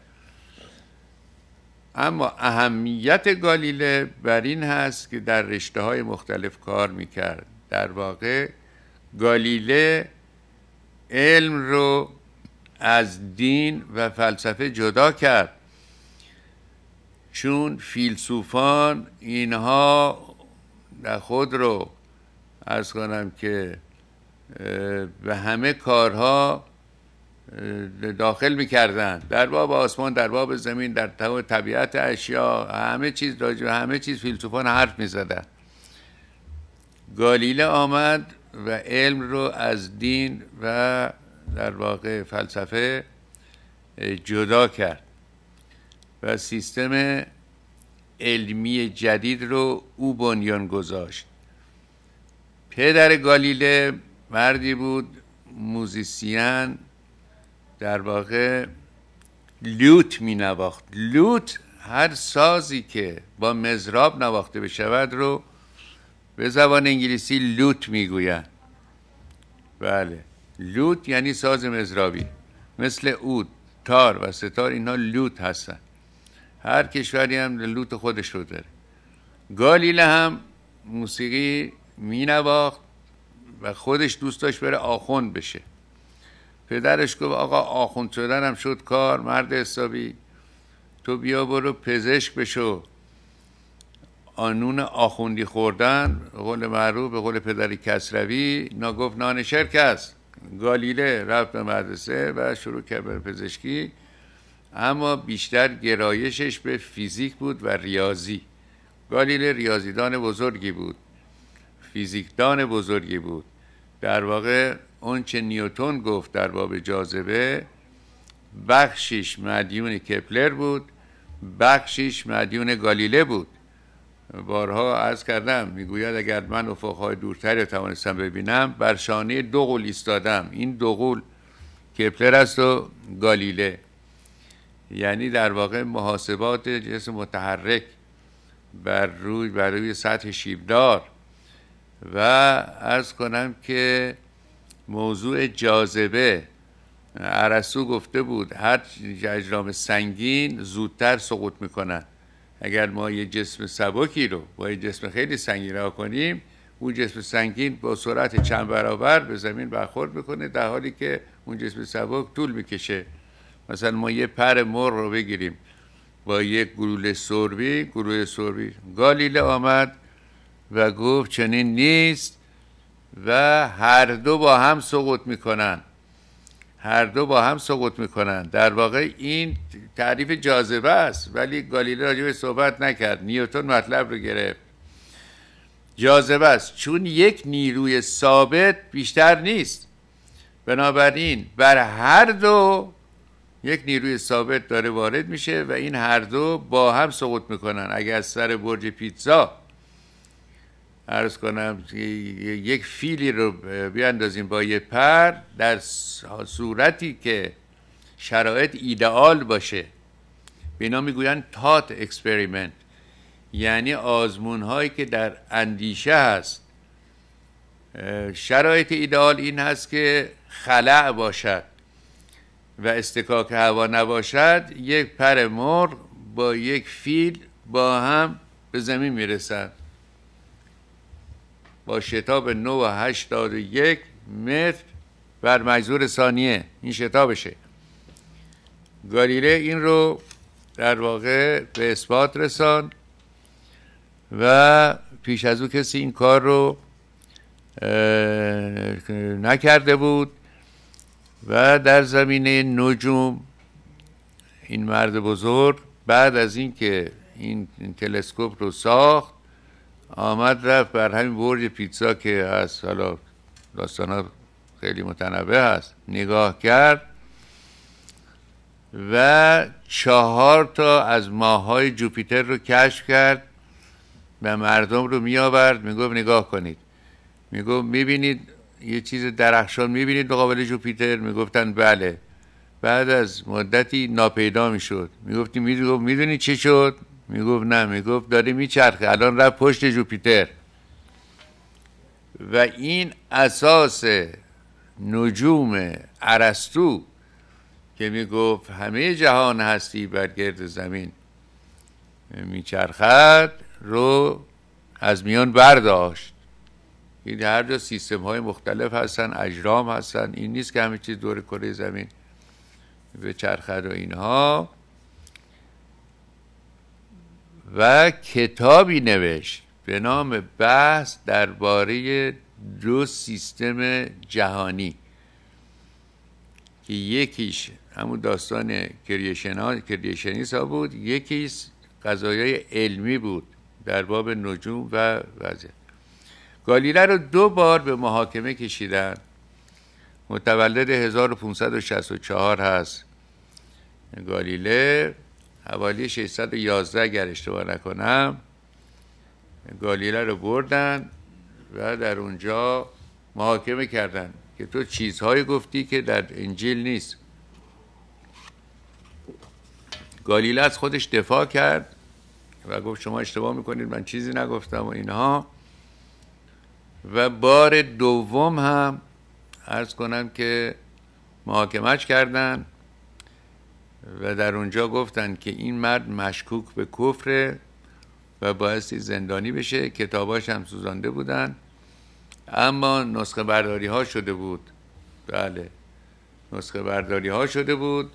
اما اهمیت گالیله بر این هست که در رشته های مختلف کار میکرد در واقع گالیله علم رو از دین و فلسفه جدا کرد چون فیلسوفان اینها خود رو از کنم که به همه کارها داخل میکردن در باب آسمان در باب زمین در طبیعت اشیا همه چیز راجع همه چیز فیلسوفان حرف میزدن گالیله آمد و علم رو از دین و در واقع فلسفه جدا کرد و سیستم علمی جدید رو او بنیان گذاشت پدر گالیله مردی بود موزیسین در واقع لوت می نواخت لوت هر سازی که با مزراب نواخته بشود رو به زبان انگلیسی لوت میگویند بله لوت یعنی ساز مزرابی مثل اود تار و ستار اینا لوت هستن هر کشوری هم لوت خودش رو داره گالیله هم موسیقی مینواخت و خودش دوست داشت بره آخوند بشه پدرش گفت آقا آخوند شدن هم شد کار مرد حسابی تو بیا برو پزشک بشو آنون آخوندی خوردن به قول معروف به قول پدری کسروی ناگفت نان شرک است گالیله رفت به مدرسه و شروع کرد به پزشکی اما بیشتر گرایشش به فیزیک بود و ریاضی گالیله ریاضیدان بزرگی بود فیزیکدان بزرگی بود در واقع اون چه نیوتون گفت در باب جاذبه بخشیش مدیون کپلر بود بخشیش مدیون گالیله بود بارها از کردم میگوید اگر من افقهای دورتری رو توانستم ببینم بر شانه دو قول ایستادم این دو قول کپلر است و گالیله یعنی در واقع محاسبات جسم متحرک بر روی بر روی سطح شیبدار و ارز کنم که موضوع جاذبه عرسو گفته بود هر اجرام سنگین زودتر سقوط میکنن اگر ما یه جسم سبکی رو با یه جسم خیلی سنگین را کنیم اون جسم سنگین با سرعت چند برابر به زمین برخورد میکنه در حالی که اون جسم سبک طول میکشه مثلا ما یه پر مر رو بگیریم با یک گلوله سربی گلوله سربی گالیله آمد و گفت چنین نیست و هر دو با هم سقوط میکنن هر دو با هم سقوط میکنن در واقع این تعریف جاذبه است ولی گالیله راجع به صحبت نکرد نیوتن مطلب رو گرفت جاذبه است چون یک نیروی ثابت بیشتر نیست بنابراین بر هر دو یک نیروی ثابت داره وارد میشه و این هر دو با هم سقوط میکنن اگر سر برج پیتزا ارز کنم یک فیلی رو بیاندازیم با یه پر در صورتی که شرایط ایدئال باشه به اینا میگویند تات اکسپریمنت یعنی آزمون هایی که در اندیشه هست شرایط ایدئال این هست که خلع باشد و استکاک هوا نباشد یک پر مرغ با یک فیل با هم به زمین میرسند با شتاب 981 متر بر مجذور ثانیه این شتابشه گالیله این رو در واقع به اثبات رسان و پیش از او کسی این کار رو نکرده بود و در زمینه نجوم این مرد بزرگ بعد از اینکه این تلسکوپ رو ساخت آمد رفت بر همین برج پیتزا که از حالا داستان ها خیلی متنوع هست نگاه کرد و چهار تا از ماهای جوپیتر رو کشف کرد و مردم رو می آورد می گفت نگاه کنید می گفت می بینید یه چیز درخشان می بینید مقابل جوپیتر می گفتن بله بعد از مدتی ناپیدا می شد می گفتی می, چی شد میگفت نه میگفت داری میچرخه الان رفت پشت جوپیتر و این اساس نجوم عرستو که میگفت همه جهان هستی بر گرد زمین میچرخد رو از میان برداشت این هر جا سیستم های مختلف هستن اجرام هستن این نیست که همه چیز دور کره زمین به چرخد و اینها و کتابی نوشت به نام بحث درباره دو سیستم جهانی که یکیش همون داستان کریشنیس ها بود یکیش قضایه علمی بود در باب نجوم و وضعیت گالیله رو دو بار به محاکمه کشیدن متولد 1564 هست گالیله حوالی 611 اگر اشتباه نکنم گالیله رو بردن و در اونجا محاکمه کردن که تو چیزهایی گفتی که در انجیل نیست گالیله از خودش دفاع کرد و گفت شما اشتباه میکنید من چیزی نگفتم و اینها و بار دوم هم ارز کنم که محاکمش کردن و در اونجا گفتند که این مرد مشکوک به کفر و بایستی زندانی بشه کتاباش هم سوزانده بودن اما نسخه برداری ها شده بود بله نسخه برداری ها شده بود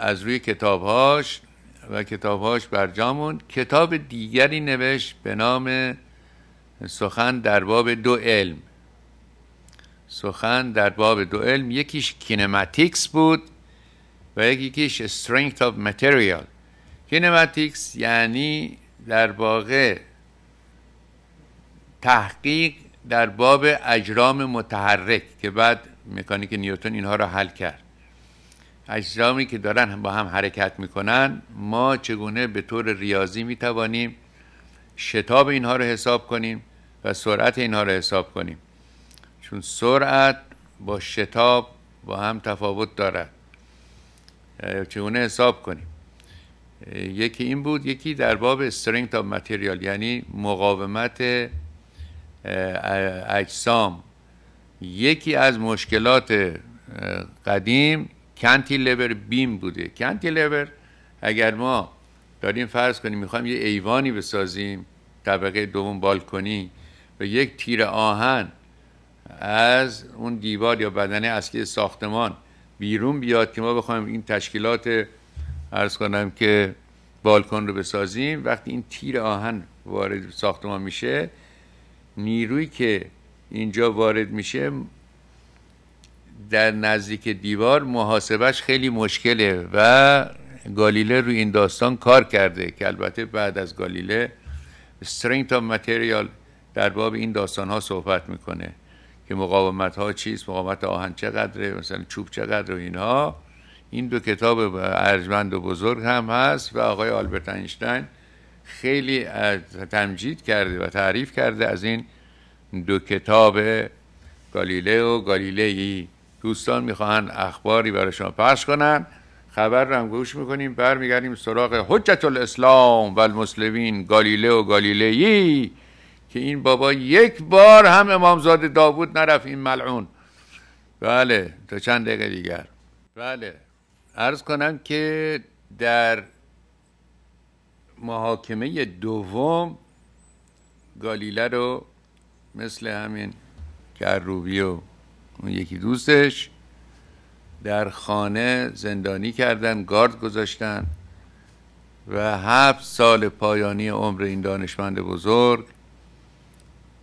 از روی کتابهاش و کتابهاش برجامون کتاب دیگری نوشت به نام سخن در باب دو علم سخن در باب دو علم یکیش کینماتیکس بود و یکیش strength of material کینماتیکس یعنی در واقع تحقیق در باب اجرام متحرک که بعد مکانیک نیوتن اینها را حل کرد اجرامی که دارن با هم حرکت میکنن ما چگونه به طور ریاضی میتوانیم شتاب اینها رو حساب کنیم و سرعت اینها رو حساب کنیم چون سرعت با شتاب با هم تفاوت دارد چگونه حساب کنیم یکی این بود یکی در باب استرینگ تا متریال یعنی مقاومت اجسام یکی از مشکلات قدیم کنتی لبر بیم بوده کنتی لبر اگر ما داریم فرض کنیم میخوایم یه ایوانی بسازیم طبقه دوم بالکنی و یک تیر آهن از اون دیوار یا بدنه اصلی ساختمان بیرون بیاد که ما بخوایم این تشکیلات ارز کنم که بالکن رو بسازیم وقتی این تیر آهن وارد ساختمان میشه نیرویی که اینجا وارد میشه در نزدیک دیوار محاسبش خیلی مشکله و گالیله رو این داستان کار کرده که البته بعد از گالیله strength تا متریال در باب این داستان ها صحبت میکنه که مقاومت ها چیست مقاومت آهن چقدره مثلا چوب چقدر و اینها این دو کتاب ارجمند و بزرگ هم هست و آقای آلبرت اینشتین خیلی تمجید کرده و تعریف کرده از این دو کتاب گالیله و گالیلهی دوستان میخواهند اخباری برای شما پخش کنن خبر رو هم گوش میکنیم برمیگردیم سراغ حجت الاسلام و المسلمین گالیله و گالیلهی که این بابا یک بار هم امامزاده داوود نرفت این ملعون بله تا چند دقیقه دیگر بله ارز کنم که در محاکمه دوم گالیله رو مثل همین کروبی و اون یکی دوستش در خانه زندانی کردن گارد گذاشتن و هفت سال پایانی عمر این دانشمند بزرگ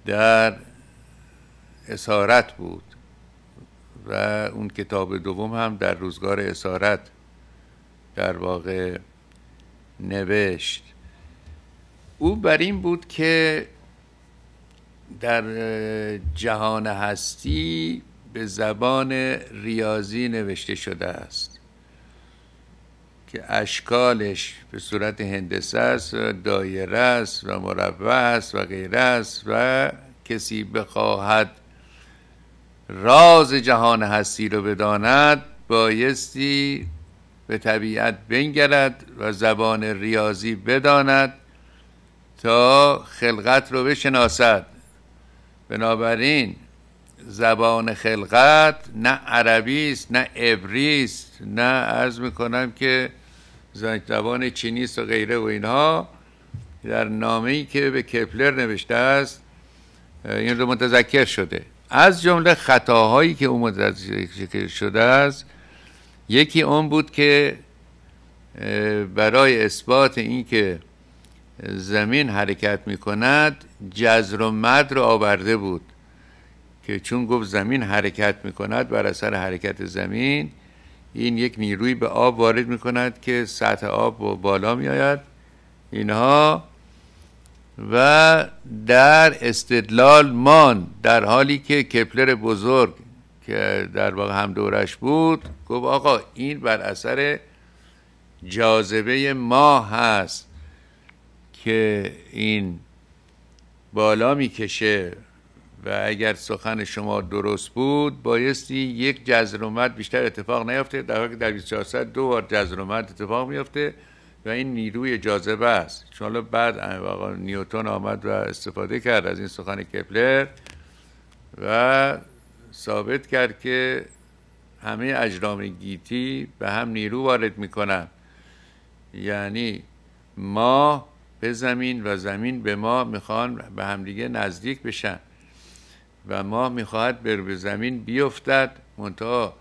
در اسارت بود و اون کتاب دوم هم در روزگار اسارت در واقع نوشت او بر این بود که در جهان هستی به زبان ریاضی نوشته شده است که اشکالش به صورت هندسه است و دایره است و مربع است و غیره است و کسی بخواهد راز جهان هستی رو بداند بایستی به طبیعت بنگرد و زبان ریاضی بداند تا خلقت رو بشناسد بنابراین زبان خلقت نه عربی است نه عبری است نه عرض میکنم که زبان چینیست و غیره و اینها در نامه ای که به کپلر نوشته است این رو متذکر شده از جمله خطاهایی که او متذکر شده است یکی اون بود که برای اثبات اینکه زمین حرکت می کند جزر و مد رو آورده بود که چون گفت زمین حرکت می کند بر اثر حرکت زمین این یک نیروی به آب وارد می کند که سطح آب بالا می آید اینها و در استدلال مان در حالی که کپلر بزرگ که در واقع هم دورش بود گفت آقا این بر اثر جاذبه ما هست که این بالا میکشه و اگر سخن شما درست بود بایستی یک جزرومت بیشتر اتفاق نیافته در حالی که در 24 ساعت دو بار جزرومت اتفاق میافته و این نیروی جاذبه است چون حالا بعد آقا نیوتن آمد و استفاده کرد از این سخن کپلر و ثابت کرد که همه اجرام گیتی به هم نیرو وارد میکنن یعنی ما به زمین و زمین به ما میخوان به همدیگه نزدیک بشن و ما میخواهد بر به زمین بیفتد منتها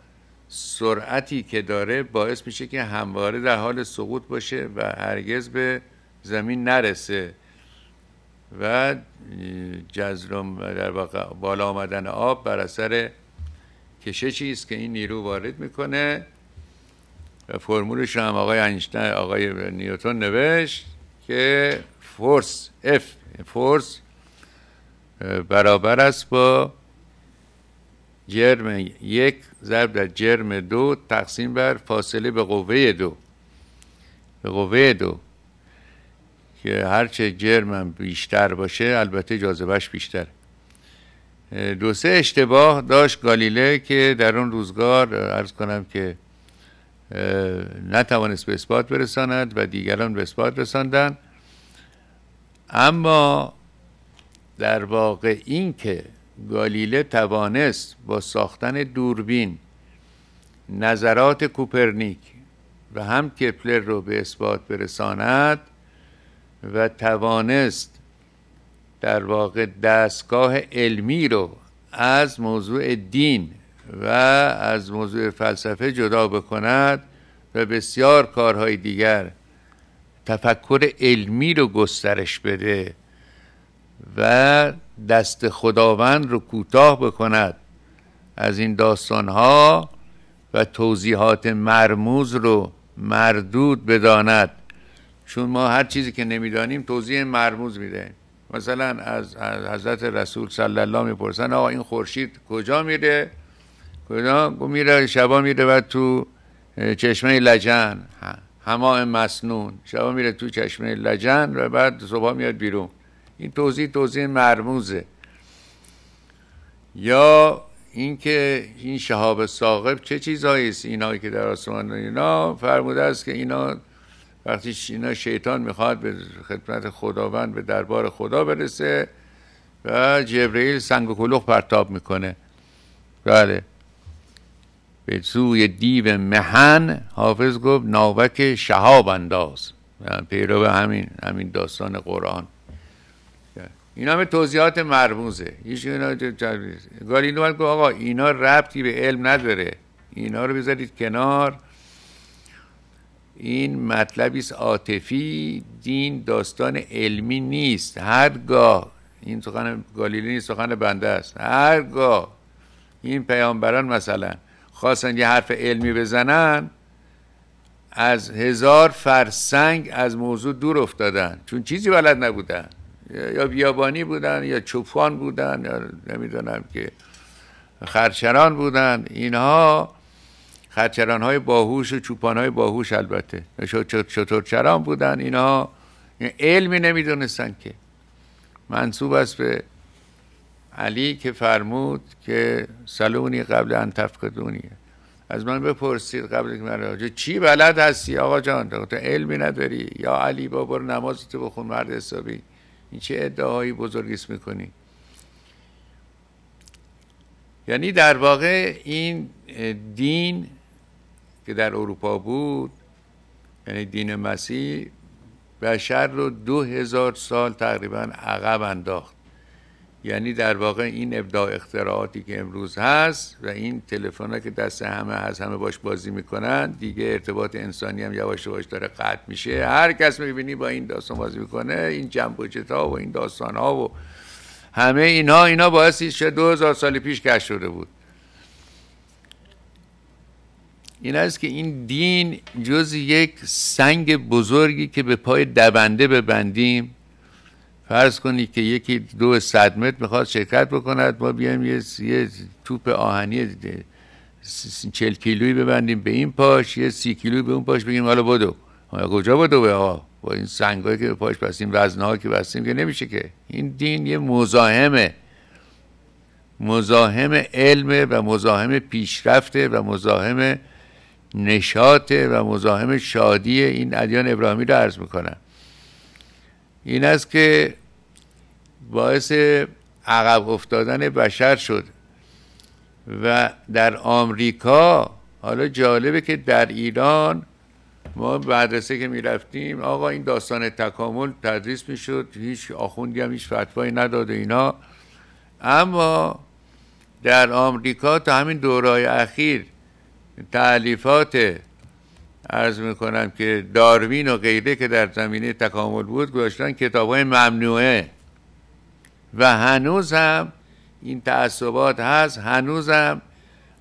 سرعتی که داره باعث میشه که همواره در حال سقوط باشه و هرگز به زمین نرسه و جزرم در بالا آمدن آب بر اثر کششی است که این نیرو وارد میکنه و فرمولش هم آقای آقای نیوتن نوشت که فورس اف فورس برابر است با جرم یک ضرب در جرم دو تقسیم بر فاصله به قوه دو به قوه دو که هرچه جرمم بیشتر باشه البته جاذبهش بیشتر دو سه اشتباه داشت گالیله که در اون روزگار ارز کنم که نتوانست به اثبات برساند و دیگران به اثبات رساندن اما در واقع این گالیله توانست با ساختن دوربین نظرات کوپرنیک و هم کپلر رو به اثبات برساند و توانست در واقع دستگاه علمی رو از موضوع دین و از موضوع فلسفه جدا بکند و بسیار کارهای دیگر تفکر علمی رو گسترش بده و دست خداوند رو کوتاه بکند از این داستانها و توضیحات مرموز رو مردود بداند چون ما هر چیزی که نمیدانیم توضیح مرموز میده مثلا از حضرت رسول صلی الله میپرسن آقا این خورشید کجا میره کجا میره شبا میره و تو چشمه لجن همه مسنون شبا میره تو چشمه لجن و بعد صبح میاد بیرون این توضیح توضیح مرموزه یا اینکه این شهاب ساقب چه چیزهایی است اینایی که در آسمان و اینا فرموده است که اینا وقتی اینا شیطان میخواد به خدمت خداوند به دربار خدا برسه و جبرئیل سنگ و کلوخ پرتاب میکنه بله به سوی دیو مهن حافظ گفت ناوک شهاب انداز یعنی پیرو همین همین داستان قرآن اینا همه توضیحات مرموزه هیچ اینا گفت آقا اینا ربطی به علم نداره اینا رو بذارید کنار این مطلبی است عاطفی دین داستان علمی نیست هرگاه این سخن گالیلی سخن بنده است هرگاه این پیامبران مثلا خواستن یه حرف علمی بزنن از هزار فرسنگ از موضوع دور افتادن چون چیزی بلد نبودن یا بیابانی بودن یا چوپان بودن یا نمیدونم که خرچران بودن اینها خرچران های باهوش و چوپان های باهوش البته چطورچران بودن اینها علمی نمیدونستن که منصوب است به علی که فرمود که سلونی قبل ان تفقدونیه از من بپرسید قبل که من راجعه چی بلد هستی آقا جان تو علمی نداری یا علی با نمازتو نماز تو بخون مرد حسابی این چه ادعایی بزرگیست میکنی یعنی در واقع این دین که در اروپا بود یعنی دین مسیح بشر رو دو هزار سال تقریبا عقب انداخت یعنی در واقع این ابداع اختراعاتی که امروز هست و این تلفن که دست همه از همه باش بازی میکنن دیگه ارتباط انسانی هم یواش یواش داره قطع میشه هر کس میبینی با این داستان بازی میکنه این جنب و جتا و این داستان ها و همه اینا اینا باعث شده دو سال پیش کش شده بود این است که این دین جز یک سنگ بزرگی که به پای دبنده ببندیم فرض کنید که یکی دو صد متر میخواد شرکت بکند ما بیایم یه, یه توپ آهنی چل کیلویی ببندیم به این پاش یه سی کیلویی به اون پاش بگیم حالا بدو کجا بدو به ها با این سنگایی که به پاش بستیم وزنه که بستیم که نمیشه که این دین یه مزاحمه مزاحم علمه و مزاحم پیشرفته و مزاحم نشاته و مزاحم شادی این ادیان ابراهیمی رو عرض میکنن این است که باعث عقب افتادن بشر شد و در آمریکا حالا جالبه که در ایران ما مدرسه که میرفتیم آقا این داستان تکامل تدریس میشد هیچ آخوندی هم هیچ فتوایی نداد و اینا اما در آمریکا تا همین دورای اخیر تعلیفات ارز میکنم که داروین و غیره که در زمینه تکامل بود گذاشتن کتاب های ممنوعه و هنوز هم این تعصبات هست هنوز هم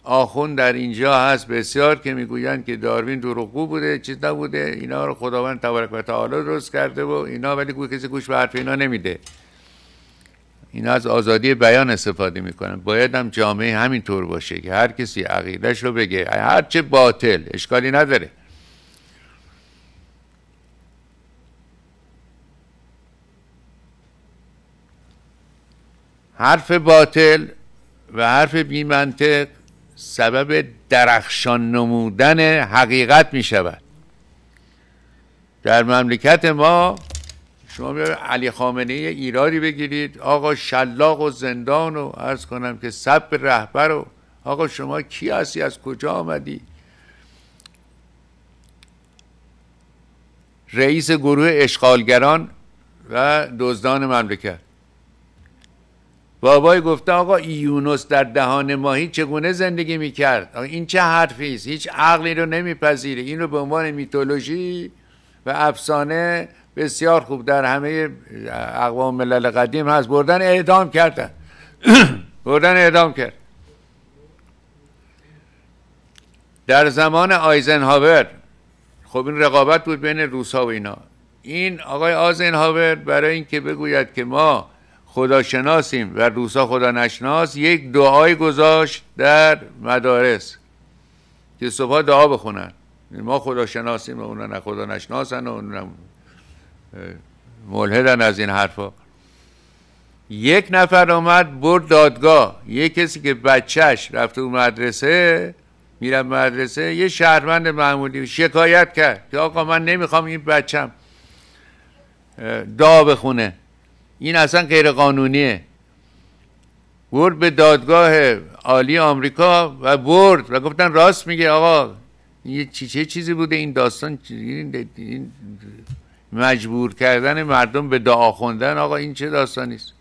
آخون در اینجا هست بسیار که میگویند که داروین دروغگو بوده چیز نبوده اینا رو خداوند تبارک و تعالی درست کرده و اینا ولی گوی کسی گوش به حرف اینا نمیده اینا از آزادی بیان استفاده میکنن باید هم جامعه همینطور باشه که هر کسی عقیدش رو بگه هر چه باطل اشکالی نداره حرف باطل و حرف بیمنطق سبب درخشان نمودن حقیقت می شود در مملکت ما شما علی خامنه ای ایرادی بگیرید آقا شلاق و زندان و عرض کنم که سب رهبر و آقا شما کی هستی از کجا آمدی رئیس گروه اشغالگران و دزدان مملکت بابای گفته آقا یونس در دهان ماهی چگونه زندگی میکرد این چه حرفی است هیچ عقلی رو نمیپذیره این رو به عنوان میتولوژی و افسانه بسیار خوب در همه اقوام ملل قدیم هست بردن اعدام کردن بردن اعدام کرد در زمان آیزنهاور خب این رقابت بود بین روسا و اینا این آقای آیزنهاور برای اینکه بگوید که ما خداشناسیم و روسا خدا نشناس یک دعای گذاشت در مدارس که صبح دعا بخونن ما خداشناسیم و اونا نه خدا نشناسن و اونا ملحدن از این حرفا یک نفر آمد برد دادگاه یک کسی که بچهش رفته اون مدرسه میرم مدرسه یه شهروند معمولی شکایت کرد که آقا من نمیخوام این بچم دعا بخونه این اصلا غیر قانونیه برد به دادگاه عالی آمریکا و برد و گفتن راست میگه آقا یه چیچه چیزی بوده این داستان مجبور کردن مردم به دعا خوندن آقا این چه داستانی است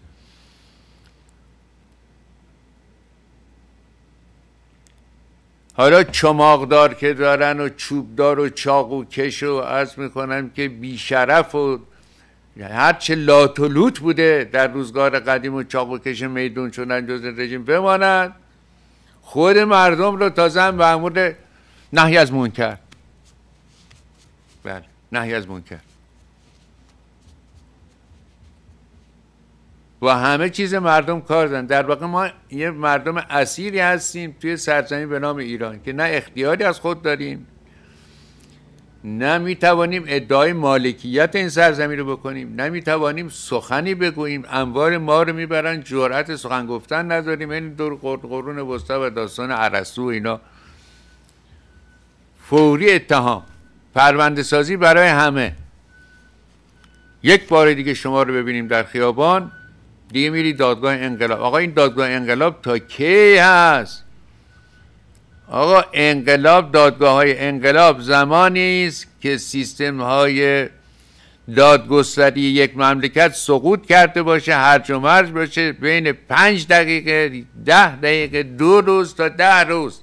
حالا چماقدار که دارن و چوبدار و چاقو کش و عرض میکنم که بیشرف و یعنی هر چه لوت بوده در روزگار قدیم و چاق و کش میدون شدن جز رژیم بمانند خود مردم رو تازه هم امور نهی از منکر بله نهی از منکر و همه چیز مردم کار دارن در واقع ما یه مردم اسیری هستیم توی سرزمین به نام ایران که نه اختیاری از خود داریم نه ادعای مالکیت این سرزمین رو بکنیم نه توانیم سخنی بگوییم انوار ما رو میبرن جرأت سخن گفتن نداریم این دور قرون وسطا و داستان عرسو اینا فوری اتهام پرونده سازی برای همه یک بار دیگه شما رو ببینیم در خیابان دیگه میری دادگاه انقلاب آقا این دادگاه انقلاب تا کی هست آقا انقلاب دادگاه های انقلاب زمانی است که سیستم های دادگستری یک مملکت سقوط کرده باشه هرج و مرج باشه بین پنج دقیقه ده دقیقه دو روز تا ده روز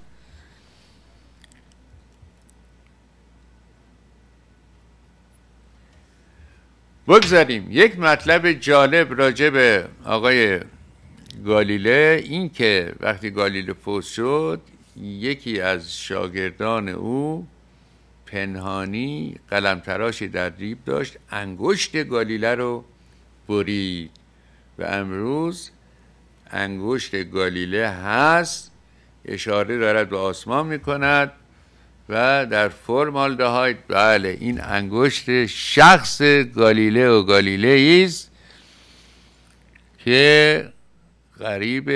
بگذاریم یک مطلب جالب راجع به آقای گالیله این که وقتی گالیله فوت شد یکی از شاگردان او پنهانی قلم تراشی در ریب داشت انگشت گالیله رو برید و امروز انگشت گالیله هست اشاره دارد به آسمان می کند و در دهایت بله این انگشت شخص گالیله و گالیله است که قریب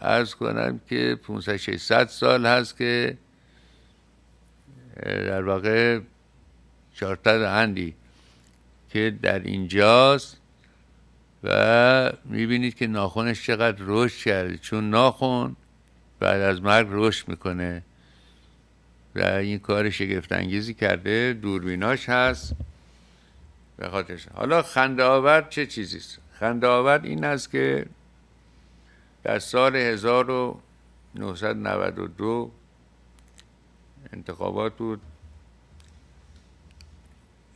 ارز کنم که 5600 سال هست که در واقع چارتر هندی که در اینجاست و میبینید که ناخونش چقدر رشد کرده چون ناخون بعد از مرگ رشد میکنه و این کار شگفتانگیزی کرده دوربیناش هست به خاطرش حالا خنده آورد چه چیزیست خنده آورد این است که در سال 1992 انتخابات بود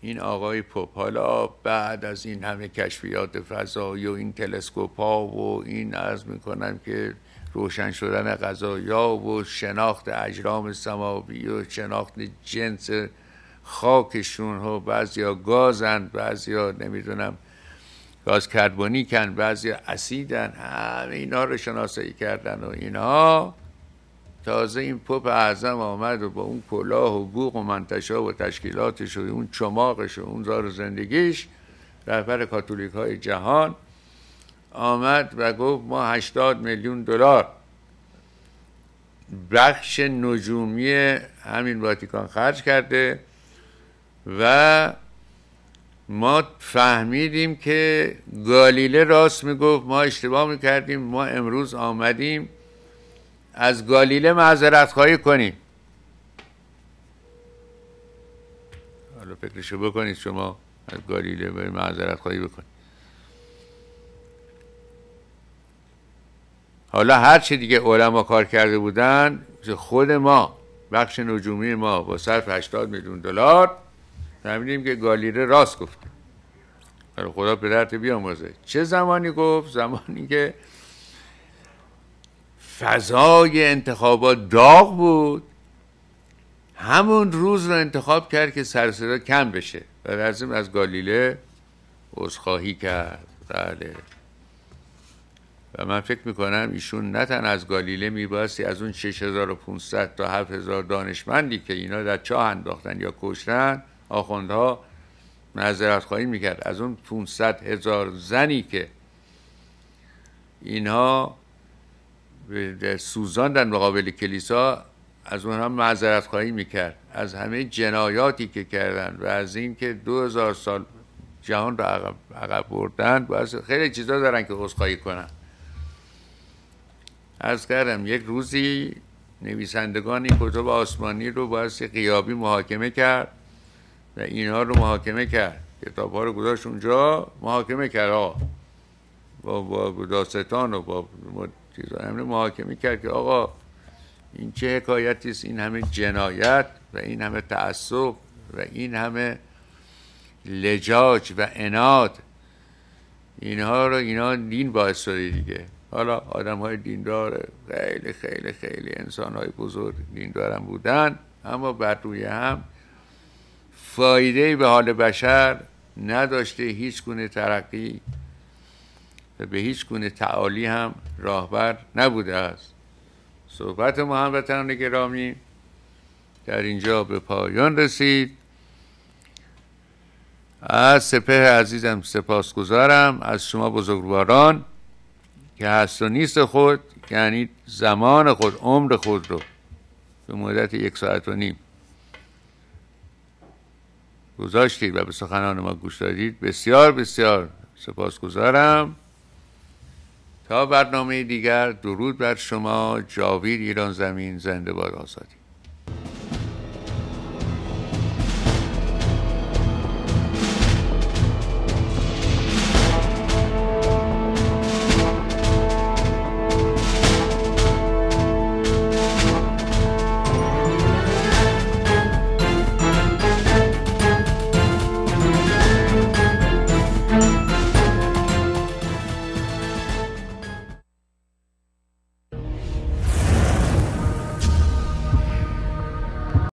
این آقای پوپ حالا بعد از این همه کشفیات فضایی و این تلسکوپ ها و این عرض میکنم که روشن شدن غذایا و شناخت اجرام سماوی و شناخت جنس خاکشون ها بعضیا گازند نمی نمیدونم گاز کربونی کن بعضی اسیدن همه اینا رو شناسایی کردن و اینا تازه این پپ اعظم آمد و با اون کلاه و بوق و منتشا و تشکیلاتش و اون چماقش و اون زار زندگیش رهبر کاتولیک های جهان آمد و گفت ما 80 میلیون دلار بخش نجومی همین واتیکان خرج کرده و ما فهمیدیم که گالیله راست میگفت ما اشتباه میکردیم ما امروز آمدیم از گالیله معذرت خواهی کنیم حالا فکرشو بکنید شما از گالیله معذرت خواهی بکنید حالا هر چی دیگه علما کار کرده بودن خود ما بخش نجومی ما با صرف 80 میلیون دلار فهمیدیم که گالیره راست گفته برای خدا پدرت بیاموزه چه زمانی گفت زمانی که فضای انتخابات داغ بود همون روز رو انتخاب کرد که سرصدا کم بشه و در از گالیله عذرخواهی کرد بله و من فکر میکنم ایشون نه تن از گالیله میباستی از اون 6500 تا 7000 دانشمندی که اینا در چاه انداختن یا کشتن آخوندها معذرت خواهی میکرد از اون 500 هزار زنی که اینها سوزان در مقابل کلیسا از اونها معذرت خواهی میکرد از همه جنایاتی که کردن و از اینکه دو هزار سال جهان را عقب, بردن و از خیلی چیزا دارن که عذرخواهی کنن از کردم یک روزی نویسندگان این کتب آسمانی رو باید قیابی محاکمه کرد و اینها رو محاکمه کرد کتاب ها رو گذاشت اونجا محاکمه کرد آقا با, با داستان و با چیزا همه محاکمه کرد که آقا این چه حکایتی است این همه جنایت و این همه تعصب و این همه لجاج و اناد اینها رو اینا دین باعث شده دیگه حالا آدم های دیندار خیلی خیلی خیلی انسان های بزرگ دیندارم بودن اما بر روی هم فایده به حال بشر نداشته هیچ گونه ترقی و به هیچ گونه تعالی هم راهبر نبوده است صحبت محمدتان گرامی در اینجا به پایان رسید از سپه عزیزم سپاس گذارم از شما بزرگواران که هست و نیست خود یعنی زمان خود عمر خود رو به مدت یک ساعت و نیم گذاشتید و به سخنان ما گوش دادید بسیار بسیار سپاسگزارم تا برنامه دیگر درود بر شما جاوید ایران زمین زنده باد آزادی